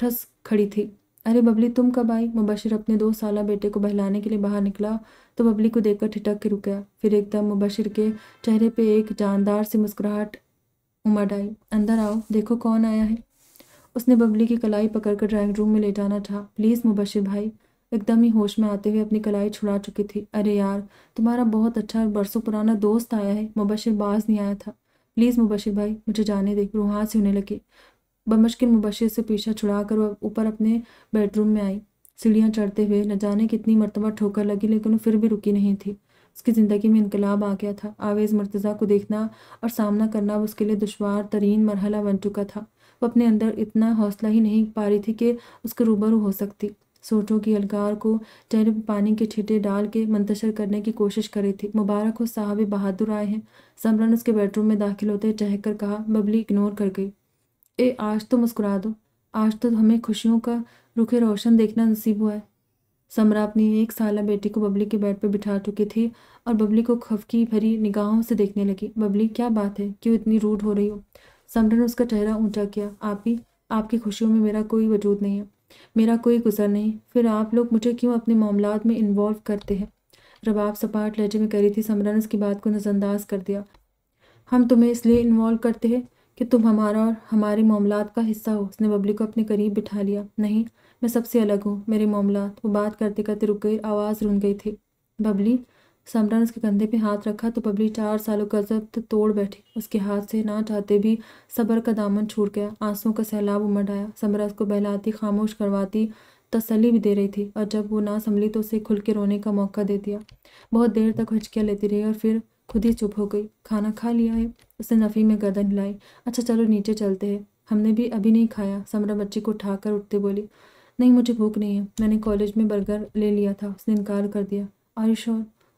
ठस खड़ी थी अरे बबली तुम कब आई मुबशर अपने दो साल बेटे को बहलाने के लिए बाहर निकला तो बबली को देखकर ठिटक के रुक गया फिर एकदम मुबशर के चेहरे पे एक जानदार सी मुस्कुराहट उमड़ आई अंदर आओ देखो कौन आया है उसने बबली की कलाई पकड़कर ड्राइंग रूम में ले जाना था प्लीज़ मुबशिर भाई एकदम ही होश में आते हुए अपनी कलाई छुड़ा चुकी थी अरे यार तुम्हारा बहुत अच्छा और बरसों पुराना दोस्त आया है मुबशिर बाज नहीं आया था प्लीज़ मुबशिर भाई मुझे जाने दे रूहान से होने लगे बमश्किन मुबशिर से पीछा छुड़ा कर वह ऊपर अपने बेडरूम में आई सीढ़ियाँ चढ़ते हुए न जाने कितनी मरतबा ठोकर लगी लेकिन फिर भी रुकी नहीं थी उसकी ज़िंदगी में इनकलाब आ गया था आवेज़ मर्तज़ा को देखना और सामना करना उसके लिए दुशवार तरीन मरहला बन चुका था वो अपने अंदर इतना हौसला ही नहीं पा रही थी कि उसके रूबरू हो सकती सोटों की अलगार को चेहरे पर पानी के छिटे डाल के मंतशर करने की कोशिश करी थी मुबारक हो साहब बहादुर आए हैं समरन उसके बेडरूम में दाखिल होते चहक कर कहा बबली इग्नोर कर गई ए आज तो मुस्कुरा दो आज तो हमें खुशियों का रुखे रोशन देखना नसीब हुआ है समरा अपनी एक साल बेटी को बबली के बेड पर बिठा चुकी थी और बबली को खफकी भरी निगाहों से देखने लगी बबली क्या बात है क्यों इतनी रूट हो रही हो समरा ने उसका चेहरा ऊंचा किया आप ही आपकी खुशियों में मेरा कोई वजूद नहीं है मेरा कोई गुजर नहीं फिर आप लोग मुझे क्यों अपने मामला में इन्वॉल्व करते हैं रबाब सपाट लहजे में कह रही थी समरा ने उसकी बात को नज़रअंदाज कर दिया हम तुम्हें इसलिए इन्वॉल्व करते हैं कि तुम हमारा और हमारे मामला का हिस्सा हो उसने बबली को अपने करीब बिठा लिया नहीं मैं सबसे अलग हूँ मेरे मामला वो बात करते करते रुक गई आवाज़ रुन गई थी बबली ने उसके कंधे पे हाथ रखा तो बबली चार सालों का जब्त तो तोड़ बैठी उसके हाथ से ना चाहते भी सबर का दामन छूट गया आंसुओं का सैलाब उमड़ आया समराज को बहलाती खामोश करवाती तसली भी दे रही थी और जब वो ना संभली तो उसे खुल के रोने का मौका दे दिया बहुत देर तक हिचकियाँ लेती रही और फिर खुद ही चुप हो गई खाना खा लिया है उसने नफ़ी में गर्दन हिलाई अच्छा चलो नीचे चलते हैं हमने भी अभी नहीं खाया समरा बच्ची को उठाकर उठते बोली नहीं मुझे भूख नहीं है मैंने कॉलेज में बर्गर ले लिया था उसने इनकार कर दिया आर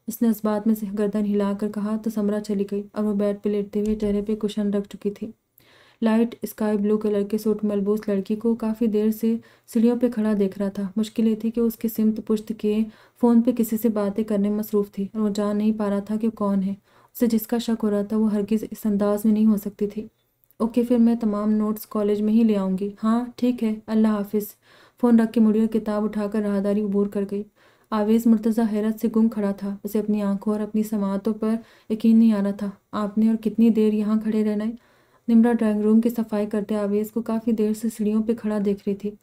उसने उस बात में से गर्दन हिलाकर कहा तो समरा चली गई और वो बेड पर लेटते हुए चेहरे पर कुशन रख चुकी थी लाइट स्काई ब्लू कलर के सूट मलबूस लड़की को काफ़ी देर से सीढ़ियों पे खड़ा देख रहा था मुश्किल ये थी कि उसकी सिमत पुश्त किए फ़ोन पे किसी से बातें करने में मसरूफ़ थी और वो जान नहीं पा रहा था कि कौन है उसे जिसका शक हो रहा था वो हरगिज़ इस अंदाज में नहीं हो सकती थी ओके फिर मैं तमाम नोट्स कॉलेज में ही ले आऊँगी हाँ ठीक है अल्लाह हाफिज़ फ़ोन रख के मुड़ी और किताब उठाकर राहदारी उबूर कर गई आवेज़ मुर्तज़ा हैरत से गुम खड़ा था उसे अपनी आंखों और अपनी समातों पर यकीन नहीं आ रहा था आपने और कितनी देर यहाँ खड़े रहना है निमरा ड्राइंग रूम की सफाई करते आवेज़ को काफ़ी देर से सीढ़ियों पर खड़ा देख रही थी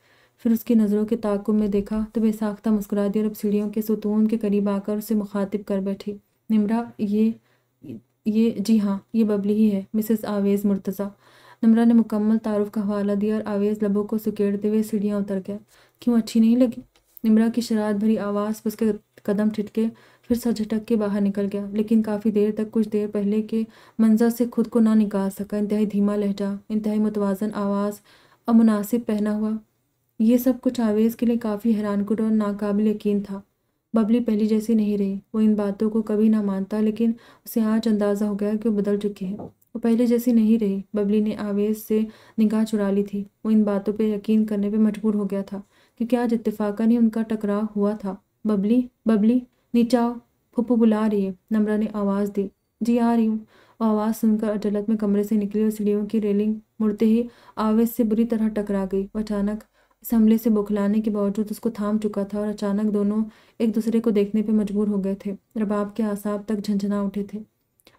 फिर उसकी नज़रों के ताकुब में देखा तो बेसाख्ता मुस्कुरा दी और अब सीढ़ियों के सुतून के करीब आकर उसे मुखातिब कर बैठी निमरा ये ये जी हाँ ये बबली ही है मिसेस आवेज़ मुर्तज़ा नमरा ने मुकम्मल तारुफ का हवाला दिया और आवेज लबों को सकेड़ते हुए सीढ़ियाँ उतर गया क्यों अच्छी नहीं लगी निम्रा की शरारत भरी आवाज़ पर उसके कदम ठिटके फिर सझटक के बाहर निकल गया लेकिन काफ़ी देर तक कुछ देर पहले के मंजर से खुद को ना निकाल सका इंतहाई धीमा लहजा इंतहाई मुतवाजन आवाज़ और मुनासिब पहना हुआ ये सब कुछ आवेज़ के लिए काफ़ी हैरान और नाकाबिल यकीन था बबली पहली जैसी नहीं रही वो इन बातों को कभी ना मानता लेकिन उसे आज अंदाज़ा हो गया कि वो बदल चुकी है वो पहले जैसी नहीं रही बबली ने आवेश से निगाह चुरा ली थी वो इन बातों पर यकीन करने पर मजबूर हो गया था क्योंकि आज इतफाका ने उनका टकराव हुआ था बबली बबली नीचाओ फुप्पू बुला रही है नम्रा ने आवाज़ दी जी आ रही हूँ और आवाज़ सुनकर अचलत में कमरे से निकली और सीढ़ियों की रेलिंग मुड़ते ही आवेश से बुरी तरह टकरा गई अचानक इस हमले से बुखलाने के बावजूद उसको थाम चुका था और अचानक दोनों एक दूसरे को देखने पर मजबूर हो गए थे रबाब के आसाब तक झंझना उठे थे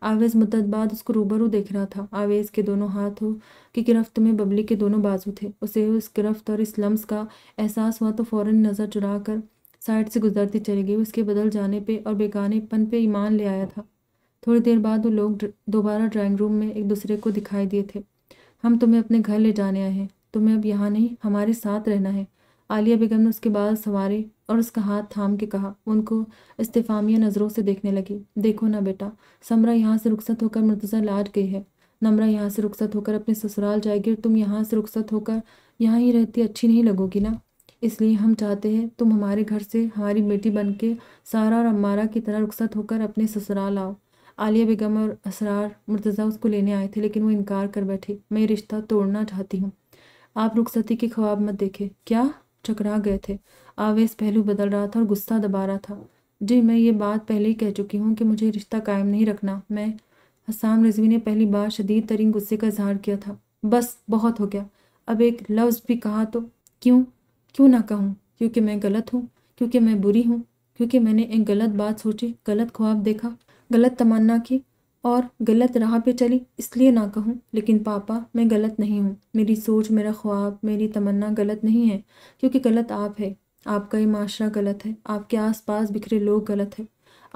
आवेज मुद्दत बाद उसको रूबरू देख रहा था आवेज के दोनों हाथों की गिरफ्त में बबली के दोनों बाजू थे उसे उस गिरफ्त और इस लम्स का एहसास हुआ तो फ़ौर नज़र चुरा कर साइड से गुजरती चली गई उसके बदल जाने पे और बेगानेपन पे ईमान ले आया था थोड़ी देर बाद वो लोग दोबारा ड्राइंग रूम में एक दूसरे को दिखाई दिए थे हम तुम्हें अपने घर ले जाने आए हैं तुम्हें अब यहाँ नहीं हमारे साथ रहना है आलिया बेगम ने उसके बाल संवारे और उसका हाथ थाम के कहा उनको इस्तेफामिया नज़रों से देखने लगी देखो ना बेटा समरा यहाँ से रुखसत होकर मुर्तज़ा लाट गई है नमरा यहाँ से रुखसत होकर अपने ससुराल जाएगी और तुम यहाँ से रुखसत होकर यहाँ ही रहती अच्छी नहीं लगोगी ना इसलिए हम चाहते हैं तुम हमारे घर से हमारी बेटी बन के सारा और अम्मारा की तरह रुखसत होकर अपने ससुराल आओ आलिया बेगम और असरार मुर्तज़ा उसको लेने आए थे लेकिन वो इनकार कर बैठे मैं रिश्ता तोड़ना चाहती हूँ आप रुखसती के ख्वाब मत देखें क्या चकरा गए थे आवेश पहलू बदल रहा था और गुस्सा दबा रहा था जी मैं ये बात पहले ही कह चुकी हूँ कि मुझे रिश्ता कायम नहीं रखना मैं हसाम रिजवी ने पहली बार शदीद तरीन गुस्से का इजहार किया था बस बहुत हो गया अब एक लफ्ज़ भी कहा तो क्यों क्यों ना कहूँ क्योंकि मैं गलत हूँ क्योंकि मैं बुरी हूँ क्योंकि मैंने एक गलत बात सोची गलत ख्वाब देखा गलत तमन्ना की और गलत राह पे चली इसलिए ना कहूँ लेकिन पापा मैं गलत नहीं हूँ मेरी सोच मेरा ख्वाब मेरी तमन्ना गलत नहीं है क्योंकि गलत आप है आपका ये माशरा गलत है आपके आसपास बिखरे लोग गलत है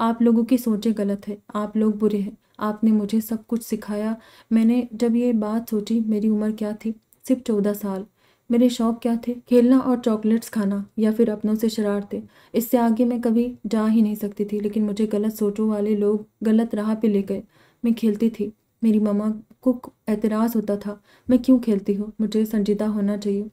आप लोगों की सोचें गलत है आप लोग बुरे हैं आपने मुझे सब कुछ सिखाया मैंने जब ये बात सोची मेरी उम्र क्या थी सिर्फ चौदह साल मेरे शौक़ क्या थे खेलना और चॉकलेट्स खाना या फिर अपनों से शरारते इससे आगे मैं कभी जा ही नहीं सकती थी लेकिन मुझे गलत सोचों वाले लोग गलत राह पे ले गए मैं खेलती थी मेरी मामा को एतराज़ होता था मैं क्यों खेलती हूँ मुझे संजीदा होना चाहिए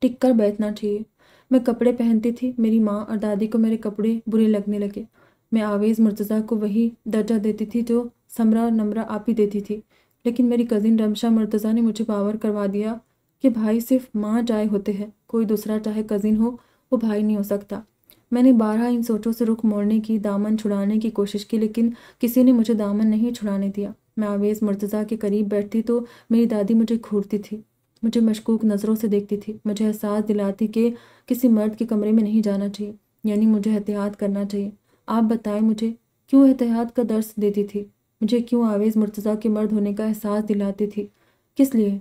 टिककर बैठना चाहिए मैं कपड़े पहनती थी मेरी माँ और दादी को मेरे कपड़े बुरे लगने लगे मैं आवेज़ मुर्तज़ा को वही दर्जा देती थी जो समरा और नमरा आप ही देती थी लेकिन मेरी कज़िन रमशा मुर्तज़ा ने मुझे पावर करवा दिया कि भाई सिर्फ माँ चाहे होते हैं कोई दूसरा चाहे कज़िन हो वो भाई नहीं हो सकता मैंने बारह इन सोचों से रुख मोड़ने की दामन छुड़ाने की कोशिश की लेकिन किसी ने मुझे दामन नहीं छुड़ाने दिया मैं आवेज़ मुर्तज़ा के करीब बैठती तो मेरी दादी मुझे घूरती थी मुझे मशकूक नज़रों से देखती थी मुझे एहसास दिलाती कि किसी मर्द के कमरे में नहीं जाना चाहिए यानी मुझे एहतियात करना चाहिए आप बताएं मुझे क्यों एहतियात का दर्श देती थी मुझे क्यों आवेज़ मुर्तज़ा के मर्द होने का एहसास दिलाती थी किस लिए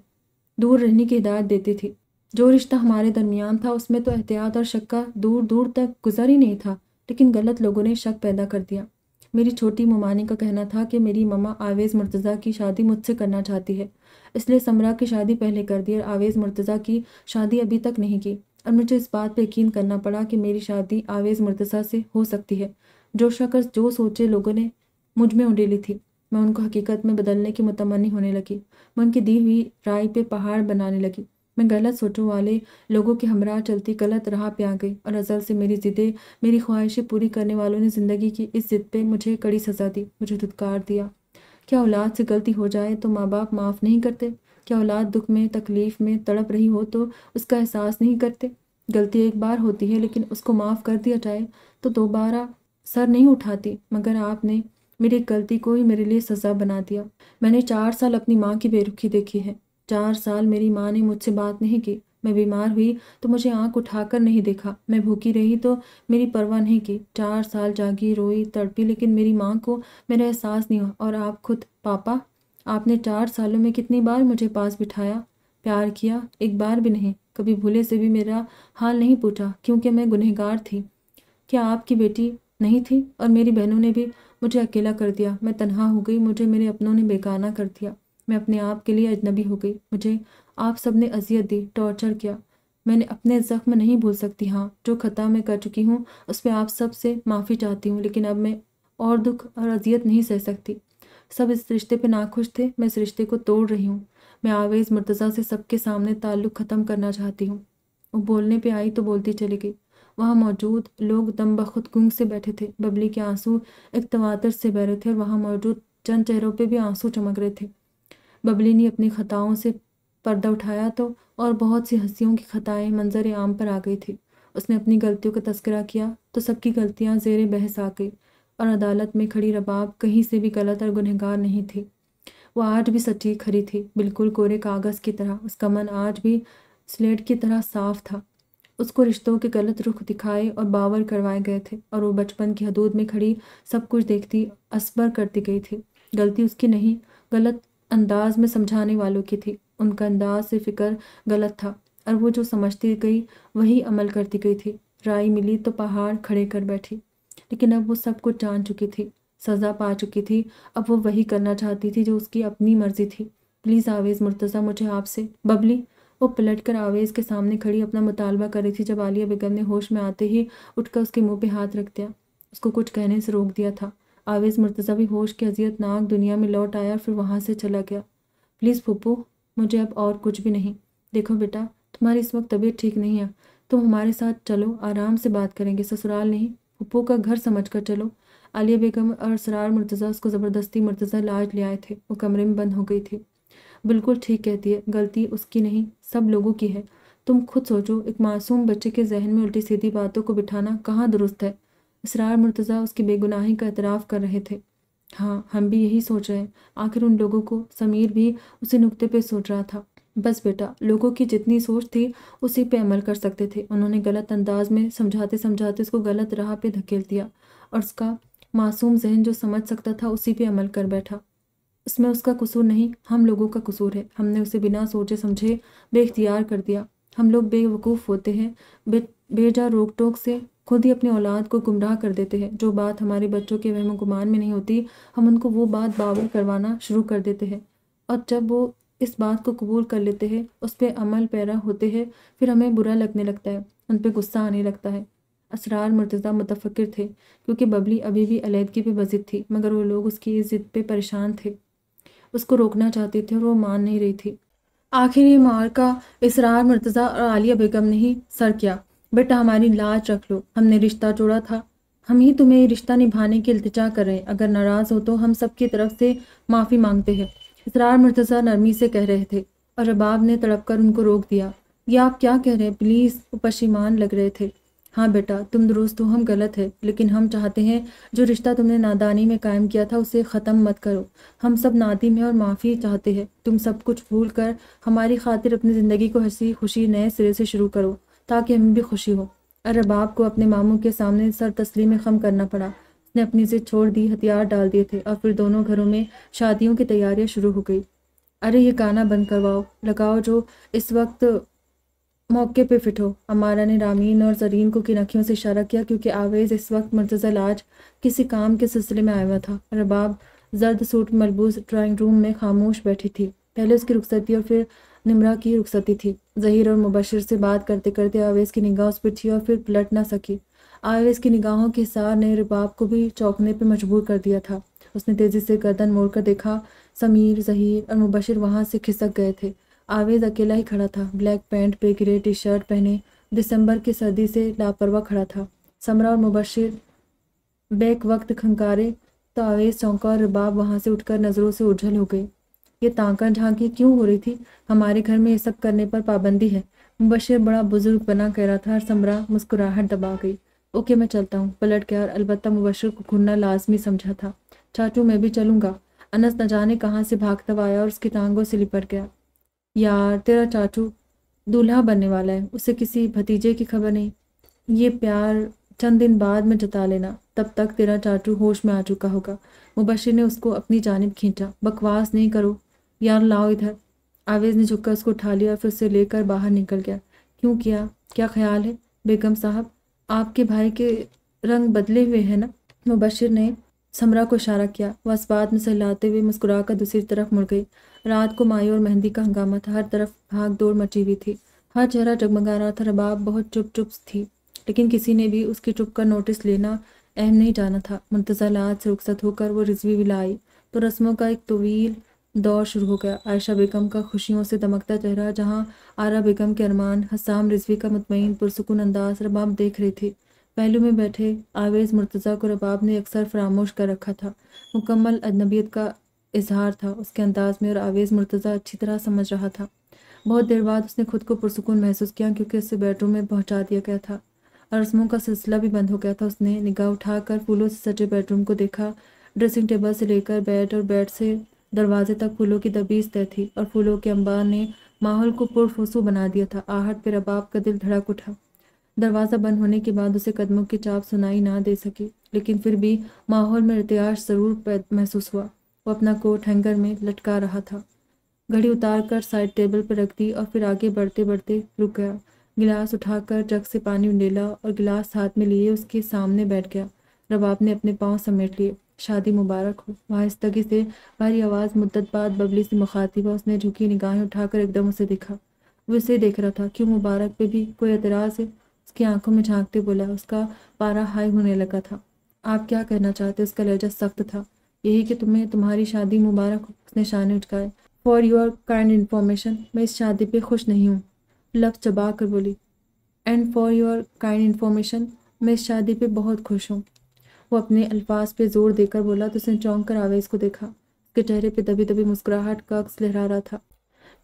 दूर रहने की हिदायत देती थी जो रिश्ता हमारे दरमियान था उसमें तो एहतियात और शक का दूर दूर तक गुजर ही नहीं था लेकिन गलत लोगों ने शक पैदा कर दिया मेरी छोटी ममानी का कहना था कि मेरी ममा आवेज़ मुर्तज़ा की शादी मुझसे करना चाहती है इसलिए समरा की शादी पहले कर दी और आवेज़ मुर्तज़ा की शादी अभी तक नहीं की और मुझे इस बात पर यकीन करना पड़ा कि मेरी शादी आवेज़ मुर्तज़ा से हो सकती है जो शख्स जो सोचे लोगों ने मुझ में उंडेली थी मैं उनको हकीकत में बदलने की मतमनी होने लगी मैं उनकी दी हुई राय पे पहाड़ बनाने लगी मैं गलत सोचों वाले लोगों के हमराह चलती गलत राह पे आ गई और अजल से मेरी ज़िदें मेरी ख्वाहिशें पूरी करने वालों ने ज़िंदगी की इस ज़िद पे मुझे कड़ी सज़ा दी मुझे धुतकार दिया क्या औलाद से गलती हो जाए तो माँ बाप माफ़ नहीं करते क्या औलाद दुख में तकलीफ़ में तड़प रही हो तो उसका एहसास नहीं करते गलती एक बार होती है लेकिन उसको माफ़ कर दिया जाए तो दोबारा सर नहीं उठाती मगर आपने मेरी गलती को ही मेरे लिए सज़ा बना दिया मैंने चार साल अपनी माँ की बेरुखी देखी है चार साल मेरी माँ ने मुझसे बात नहीं की मैं बीमार हुई तो मुझे आंख उठाकर नहीं देखा मैं भूखी रही तो मेरी परवाह नहीं की चार साल जागी रोई तड़पी लेकिन मेरी माँ को मेरा एहसास नहीं हुआ और आप खुद पापा आपने चार सालों में कितनी बार मुझे पास बिठाया प्यार किया एक बार भी नहीं कभी भूले से भी मेरा हाल नहीं पूछा क्योंकि मैं गुनहगार थी क्या आपकी बेटी नहीं थी और मेरी बहनों ने भी मुझे अकेला कर दिया मैं तनहा हो गई मुझे मेरे अपनों ने बेगाना कर दिया मैं अपने आप के लिए अजनबी हो गई मुझे आप सब ने अजियत दी टॉर्चर किया मैंने अपने ज़ख्म नहीं भूल सकती हाँ जो ख़ता मैं कर चुकी हूँ उस पर आप सब से माफ़ी चाहती हूँ लेकिन अब मैं और दुख और अजियत नहीं सह सकती सब इस रिश्ते पे नाखुश थे मैं इस रिश्ते को तोड़ रही हूँ मैं आवेज़ मुर्तज़ा से सबके सामने ताल्लुक़ ख़त्म करना चाहती हूँ वो बोलने पे आई तो बोलती चली गई वहाँ मौजूद लोग दम बखुद गुंग से बैठे थे बबली के आंसू एक तवातर से बह रहे थे और वहाँ मौजूद चंद चेहरों पे भी आंसू चमक रहे थे बबली ने अपनी खताओं से पर्दा उठाया तो और बहुत सी हंसियों की खताएं मंजर आम पर आ गई थी उसने अपनी गलतियों का तस्करा किया तो सबकी गलतियां जेर बहस आ गई और अदालत में खड़ी रबाब कहीं से भी गलत और गुनहगार नहीं थी वो आज भी सच्ची खड़ी थी बिल्कुल कोरे कागज़ की तरह उसका मन आज भी स्लेट की तरह साफ था उसको रिश्तों के गलत रुख दिखाए और बावर करवाए गए थे और वो बचपन की हदूद में खड़ी सब कुछ देखती असबर करती गई थी गलती उसकी नहीं गलत अंदाज में समझाने वालों की थी उनका अंदाज से फिक्र गलत था और वो जो समझती गई वही अमल करती गई थी राय मिली तो पहाड़ खड़े कर बैठी लेकिन अब वो सब कुछ जान चुकी थी सज़ा पा चुकी थी अब वो वही करना चाहती थी जो उसकी अपनी मर्जी थी प्लीज़ आवेज़ मुर्तज़ा मुझे आपसे बबली वो पलट कर आवेज़ के सामने खड़ी अपना मुतालबा कर रही थी जब आलिया बेगम ने होश में आते ही उठकर उसके मुंह पे हाथ रख दिया उसको कुछ कहने से रोक दिया था आवेज़ मुर्तज़ा भी होश की अजियत नाक दुनिया में लौट आया और फिर वहाँ से चला गया प्लीज़ पप्पू मुझे अब और कुछ भी नहीं देखो बेटा तुम्हारी इस वक्त तबीयत ठीक नहीं है तुम हमारे साथ चलो आराम से बात करेंगे ससुराल नहीं पप्पू का घर समझ कर चलो आलिया बेगम और सरार मुर्तज़ा उसको ज़बरदस्ती मुर्तज़ा लाज ले आए थे वो कमरे में बंद हो गई थी बिल्कुल ठीक कहती है गलती उसकी नहीं सब लोगों की है तुम खुद सोचो एक मासूम बच्चे के जहन में उल्टी सीधी बातों को बिठाना कहाँ दुरुस्त है इसरार मुर्तज़ा उसकी बेगुनाही का इतराफ़ कर रहे थे हाँ हम भी यही सोच रहे हैं आखिर उन लोगों को समीर भी उसी नुक्ते पे सोच रहा था बस बेटा लोगों की जितनी सोच थी उसी पे अमल कर सकते थे उन्होंने गलत अंदाज में समझाते समझाते उसको गलत राह पे धकेल दिया और उसका मासूम जहन जो समझ सकता था उसी पे अमल कर बैठा इसमें उसका कसूर नहीं हम लोगों का कसूर है हमने उसे बिना सोचे समझे बेख्तियार कर दिया हम लोग बेवकूफ़ होते हैं बे बेजा रोक टोक से खुद ही अपनी औलाद को गुमराह कर देते हैं जो बात हमारे बच्चों के वहम गुमान में नहीं होती हम उनको वो बात बावर करवाना शुरू कर देते हैं और जब वो इस बात को कबूल कर लेते हैं उस पर अमल पैरा होते हैं फिर हमें बुरा लगने लगता है उन पर गुस्सा आने लगता है असरार मुर्तज़ा मुतफ़िर थे क्योंकि बबली अभी भी अलीहदगी पर बजिद थी मगर वो लोग उसकी इस ज़िद परेशान थे उसको रोकना चाहते थे और वो मान नहीं रही थी आखिर ये मार का इसरार मुर्तज़ा और आलिया बेगम ने ही सर किया बेटा हमारी लाज रख लो हमने रिश्ता जोड़ा था हम ही तुम्हें रिश्ता निभाने की अल्तजा कर रहे हैं अगर नाराज़ हो तो हम सब की तरफ से माफ़ी मांगते हैं इसरार मुर्तज़ा नरमी से कह रहे थे और रबाब ने तड़प कर उनको रोक दिया ये आप क्या कह रहे हैं प्लीज़ वो पशीमान लग रहे थे हाँ बेटा तुम दुरुस्त हो हम गलत है लेकिन हम चाहते हैं जो रिश्ता तुमने नादानी में कायम किया था उसे ख़त्म मत करो हम सब नादिम हैं और माफ़ी चाहते हैं तुम सब कुछ भूल कर हमारी खातिर अपनी ज़िंदगी को हंसी खुशी नए सिरे से शुरू करो ताकि हमें भी खुशी हो अरबाब को अपने मामों के सामने सर तस्लीम खम करना पड़ा उसने अपनी से छोड़ दी हथियार डाल दिए थे और फिर दोनों घरों में शादियों की तैयारियां शुरू हो गई अरे ये गाना बंद करवाओ लगाओ जो इस वक्त मौके पे फिट हो अमारा ने रामीन और जरीन को किनखियों से इशारा किया क्योंकि आवेज़ इस वक्त मर्तजा लाज किसी काम के सिलसिले में आया हुआ था रबाब जर्द सूट मलबूज ड्राइंग रूम में खामोश बैठी थी पहले उसकी रुखसती और फिर निमरा की रुखसती थी जहीर और मुबशर से बात करते करते आवेज़ की निगाह उस पर थी और फिर पलट ना सकी आवेज़ की निगाहों के सार ने रबाब को भी चौंकने पर मजबूर कर दिया था उसने तेज़ी से गर्दन मोड़ कर देखा समीर जहीर और मुबशर वहाँ से खिसक गए थे आवेज़ अकेला ही खड़ा था ब्लैक पैंट पे ग्रे टी शर्ट पहने दिसंबर की सर्दी से लापरवाह खड़ा था समरा और मुबशर बैक वक्त खंकारे तो आवेज़ चौंका और रबाब वहाँ से उठकर नज़रों से उझल हो गई ये तांका झांकी क्यों हो रही थी हमारे घर में ये सब करने पर पाबंदी है मुबशर बड़ा बुजुर्ग बना कह रहा था और समरा मुस्कुराहट दबा गई ओके मैं चलता हूँ पलट गया और अलबत् मुबशर को घूरना लाजमी समझा था चाचू मैं भी चलूंगा अनस न जाने कहाँ से भागता हुआ आया और उसकी टांगों से लिपट गया यार तेरा चाचू दूल्हा बनने वाला है उसे किसी भतीजे की खबर नहीं ये प्यार चंद दिन बाद में जता लेना तब तक तेरा चाचू होश में आ चुका होगा मुबशर ने उसको अपनी जानब खींचा बकवास नहीं करो यार लाओ इधर आवेज ने झुककर उसको उठा लिया फिर उसे लेकर बाहर निकल गया क्यों किया क्या ख्याल है बेगम साहब आपके भाई के रंग बदले हुए हैं ना मुबशिर ने समरा को इशारा किया वह इस्पात में सहलाते हुए मुस्कुरा कर दूसरी तरफ मुड़ गई रात को माई और मेहंदी का हंगामा था हर तरफ भाग दौड़ मची हुई थी हर चेहरा जगमगा रहा था रबाब बहुत चुप चुप थी लेकिन किसी ने भी उसकी चुप कर नोटिस लेना अहम नहीं जाना था मुंतजा लाद से रुखसत होकर वो रिजवी भी लाई तो रस्मों का एक तवील दौर शुरू हो गया आयशा बेगम का खुशियों से दमकता चेहरा जहां आरा बेगम के अरमान हसाम रिजवी का मतमईन पुरसकून अंदाज रबाब देख रहे थे पहलू में बैठे आवेज़ मुर्तज़ा को रबाब ने अक्सर फरामोश कर रखा था मुकम्मल अजनबीत का इजहार था उसके अंदाज में और आवेज़ मुर्तज़ा अच्छी तरह समझ रहा था बहुत देर बाद उसने खुद को पुरसकून महसूस किया क्योंकि उसे बेडरूम में पहुंचा दिया गया था रस्मों का सिलसिला भी बंद हो गया था उसने निगाह उठाकर फूलों से सजे बेडरूम को देखा ड्रेसिंग टेबल से लेकर बेड और बेड से दरवाजे तक फूलों की दबीज तय थी और फूलों के अंबार ने माहौल को पुरफुसू बना दिया था आहट पे रबाब का दिल धड़क उठा दरवाज़ा बंद होने के बाद उसे कदमों की चाप सुनाई ना दे सकी लेकिन फिर भी माहौल में इतिहास ज़रूर महसूस हुआ वो अपना कोट हैंगर में लटका रहा था घड़ी उतार कर साइड टेबल पर रख दी और फिर आगे बढ़ते बढ़ते रुक गया गिलास उठाकर जग से पानी उंडेला और गिलास हाथ में लिए उसके सामने बैठ गया रबाब ने अपने पाँव समेट लिए शादी मुबारक हो वाहिस्तगी से भारी आवाज़ मुद्दत बाद बबली से मुखातिबा उसने झुकी निगाहें उठाकर एकदम उसे देखा वो इसे देख रहा था क्यों मुबारक पे भी कोई एतराज़ है उसकी आंखों में झांकते बोला उसका पारा हाई होने लगा था आप क्या कहना चाहते उसका लहजा सख्त था यही कि तुम्हें तुम्हारी शादी मुबारक हो उसने शान उठकाए फॉर योर काइंड इन्फॉर्मेशन मैं इस शादी पे खुश नहीं हूँ लफ्ज़ चबा कर बोली and for your kind information मैं इस शादी पे बहुत खुश हूँ वो अपने अल्फाज पे जोर देकर बोला तो उसने चौंक कर आवेज़ को देखा उसके चेहरे पे दबी दबी मुस्कुराहट का अक्स लहरा रहा था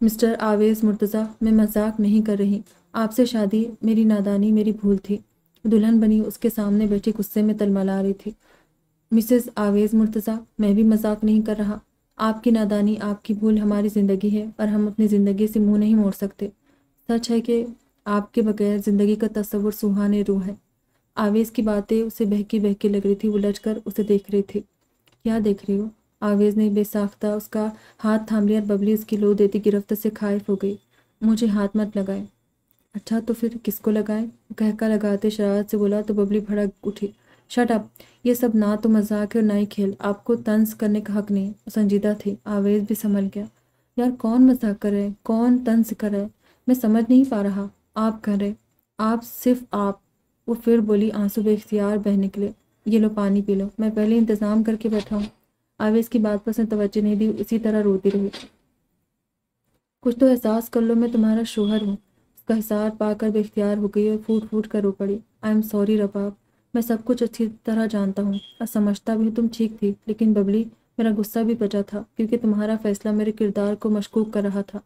मिस्टर आवेज़ मुर्तज़ा मैं मजाक नहीं कर रही आपसे शादी मेरी नादानी मेरी भूल थी दुल्हन बनी उसके सामने बैठी गुस्से में तलमला रही थी मिसेस आवेज मुर्तज़ा मैं भी मजाक नहीं कर रहा आपकी नादानी आपकी भूल हमारी ज़िंदगी है और हम अपनी ज़िंदगी से मुंह नहीं मोड़ सकते सच है कि आपके बगैर ज़िंदगी का तस्वुर सुहाने रूह है आवेश की बातें उसे बहकी बहकी लग रही थी वो कर उसे देख रही थी क्या देख रही हो आवेश ने बेसाख्ता उसका हाथ थाम लिया और बबली उसकी लो देती गिरफ्त से खाइफ हो गई मुझे हाथ मत लगाए अच्छा तो फिर किसको लगाए कहका लगाते शरारत से बोला तो बबली भड़क उठी शट अप ये सब ना तो मजाक है और ना ही खेल आपको तंज करने का हक नहीं संजीदा थी आवेश भी संभल गया यार कौन मजाक कर रहे कौन तंज कर रहे मैं समझ नहीं पा रहा आप कर रहे आप सिर्फ आप वो फिर बोली आंसू बेख्तियार बह निकले ये लो पानी पी लो मैं पहले इंतज़ाम करके बैठा हूँ आवेश की बात पर उसने तवज्जो नहीं दी इसी तरह रोती रही कुछ तो एहसास कर लो मैं तुम्हारा शोहर हूँ उसका हिसार पाकर बेख्तियार हो गई और फूट फूट कर रो पड़ी आई एम सॉरी रबाब मैं सब कुछ अच्छी तरह जानता हूँ और समझता भी हूँ तुम ठीक थी लेकिन बबली मेरा गुस्सा भी बचा था क्योंकि तुम्हारा फैसला मेरे किरदार को मशकूक कर रहा था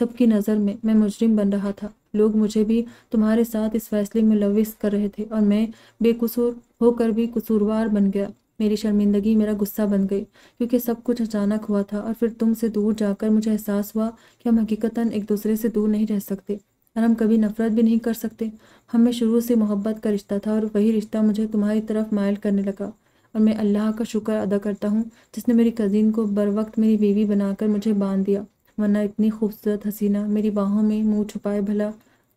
सबकी नज़र में मैं मुजरिम बन रहा था लोग मुझे भी तुम्हारे साथ इस फैसले में लविस कर रहे थे और मैं बेकसूर होकर भी कसूरवार बन गया मेरी शर्मिंदगी मेरा गुस्सा बन गई क्योंकि सब कुछ अचानक हुआ था और फिर तुमसे दूर जाकर मुझे एहसास हुआ कि हम हकीकता एक दूसरे से दूर नहीं रह सकते और हम कभी नफरत भी नहीं कर सकते हमें शुरू से मोहब्बत का रिश्ता था और वही रिश्ता मुझे तुम्हारी तरफ मायल करने लगा और मैं अल्लाह का शुक्र अदा करता हूँ जिसने मेरी कज़िन को बर वक्त मेरी बीवी बनाकर मुझे बांध दिया वरना इतनी खूबसूरत हसीना मेरी बाहों में मुंह छुपाए भला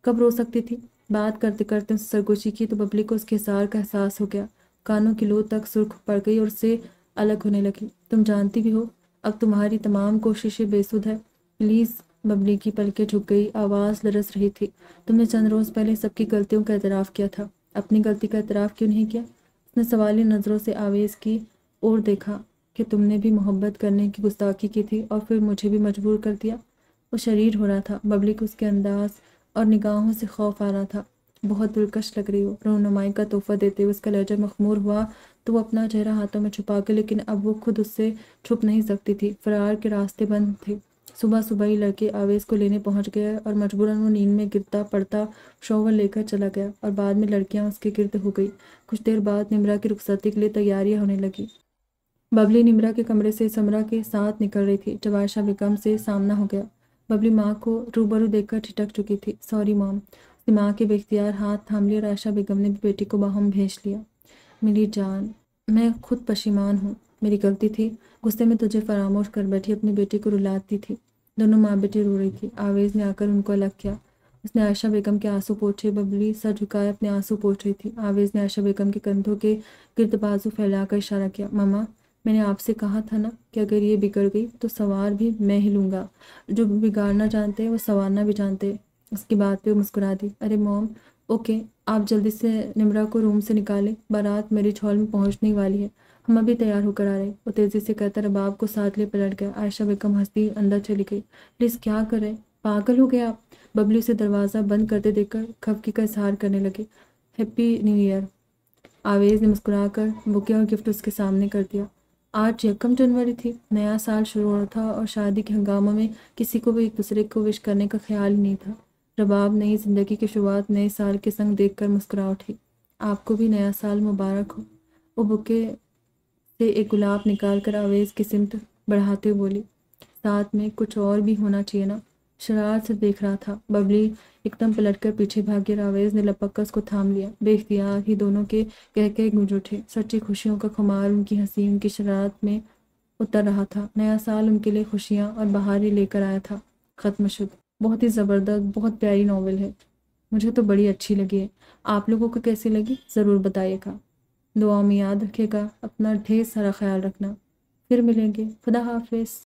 कब रो सकती थी बात करते करते उस सरगोशी की तो बबली को उसके सार का एहसास हो गया कानों की लो तक सुर्ख पड़ गई और उससे अलग होने लगी तुम जानती भी हो अब तुम्हारी तमाम कोशिशें बेसुध है प्लीज़ बबली की पलके झुक गई आवाज़ लरस रही थी तुमने चंद रोज़ पहले सबकी गलतियों का एतराफ़ किया था अपनी गलती का एतराफ़ क्यों नहीं किया उसने सवाली नज़रों से आवेज़ की ओर देखा कि तुमने भी मोहब्बत करने की गुस्ताखी की थी और फिर मुझे भी मजबूर कर दिया वो शरीर हो रहा था बबली को उसके अंदाज और निगाहों से खौफ आ रहा था बहुत दिलकश लग रही हो रोनुमाई का तोहफा देते हुए उसका लहजा मखमूर हुआ तो वो अपना चेहरा हाथों में छुपा के लेकिन अब वो खुद उससे छुप नहीं सकती थी फरार के रास्ते बंद थे सुबह सुबह ही लड़के आवेश को लेने पहुंच गया और मजबूरन वो नींद में गिरता पड़ता शोवर लेकर चला गया और बाद में लड़कियां उसके गिरद हो गई कुछ देर बाद निमरा की रुखसती के लिए तैयारियां होने लगी बबली निमरा के कमरे से समरा के साथ निकल रही थी जब आयशा बेगम से सामना हो गया बबली माँ को रूबरू देखकर ठिटक चुकी थी सॉरी मॉम उसने माँ के बेख्तियार हाथ थाम लिया और आयशा बेगम ने भी बेटी को बाहम भेज लिया मेरी जान मैं खुद पशीमान हूँ मेरी गलती थी गुस्से में तुझे फरामोश कर बैठी अपनी बेटी को रुलाती थी दोनों माँ बेटी रो रही थी आवेज़ ने आकर उनको अलग किया उसने आयशा बेगम के आंसू पोछे बबली सर झुकाए अपने आंसू पोछ रही थी आवेज़ ने आयशा बेगम के कंधों के गिरद बाजू फैलाकर इशारा किया मामा मैंने आपसे कहा था ना कि अगर ये बिगड़ गई तो सवार भी मैं ही लूँगा जो बिगाड़ना जानते हैं वो संवारना भी जानते हैं उसकी बात पर मुस्कुरा दी अरे मोम ओके आप जल्दी से निमरा को रूम से निकालें बारात मेरी छॉल में पहुँचने वाली है हम अभी तैयार होकर आ रहे वो तेज़ी से कहता रबाब को साथ ले पलट गया आयशा बेगम हंसती अंदर चली गई प्लीज़ क्या करें पागल हो गया आप बबली उसे दरवाज़ा बंद करते देखकर खपकी का इजहार करने लगे हैप्पी न्यू ईयर आवेज़ ने मुस्कुराकर कर बुके और गिफ्ट उसके सामने कर दिया आज यकम जनवरी थी नया साल शुरू हुआ था और शादी के हंगामों में किसी को भी एक दूसरे को विश करने का ख्याल ही नहीं था रबाब नई ज़िंदगी की शुरुआत नए साल के संग देख कर मुस्कुरा उठी आपको भी नया साल मुबारक हो वो बुके से एक गुलाब निकाल कर आवेज़ की सिमत बढ़ाते बोली साथ में कुछ और भी होना चाहिए ना शरारत से देख रहा था बबली एकदम पलटकर पीछे भागी रावेज ने लपक कर उसको थाम लिया बेख्तियार ही दोनों के कह के गुंज उठे सच्ची खुशियों का खुमार उनकी हंसी उनकी शरारत में उतर रहा था नया साल उनके लिए खुशियाँ और ही लेकर आया था खत्म शुद्ध बहुत ही ज़बरदस्त बहुत प्यारी नावल है मुझे तो बड़ी अच्छी लगी है आप लोगों को कैसी लगी ज़रूर बताइएगा दुआ में याद रखेगा अपना ढेर सारा ख्याल रखना फिर मिलेंगे खुदा हाफिज़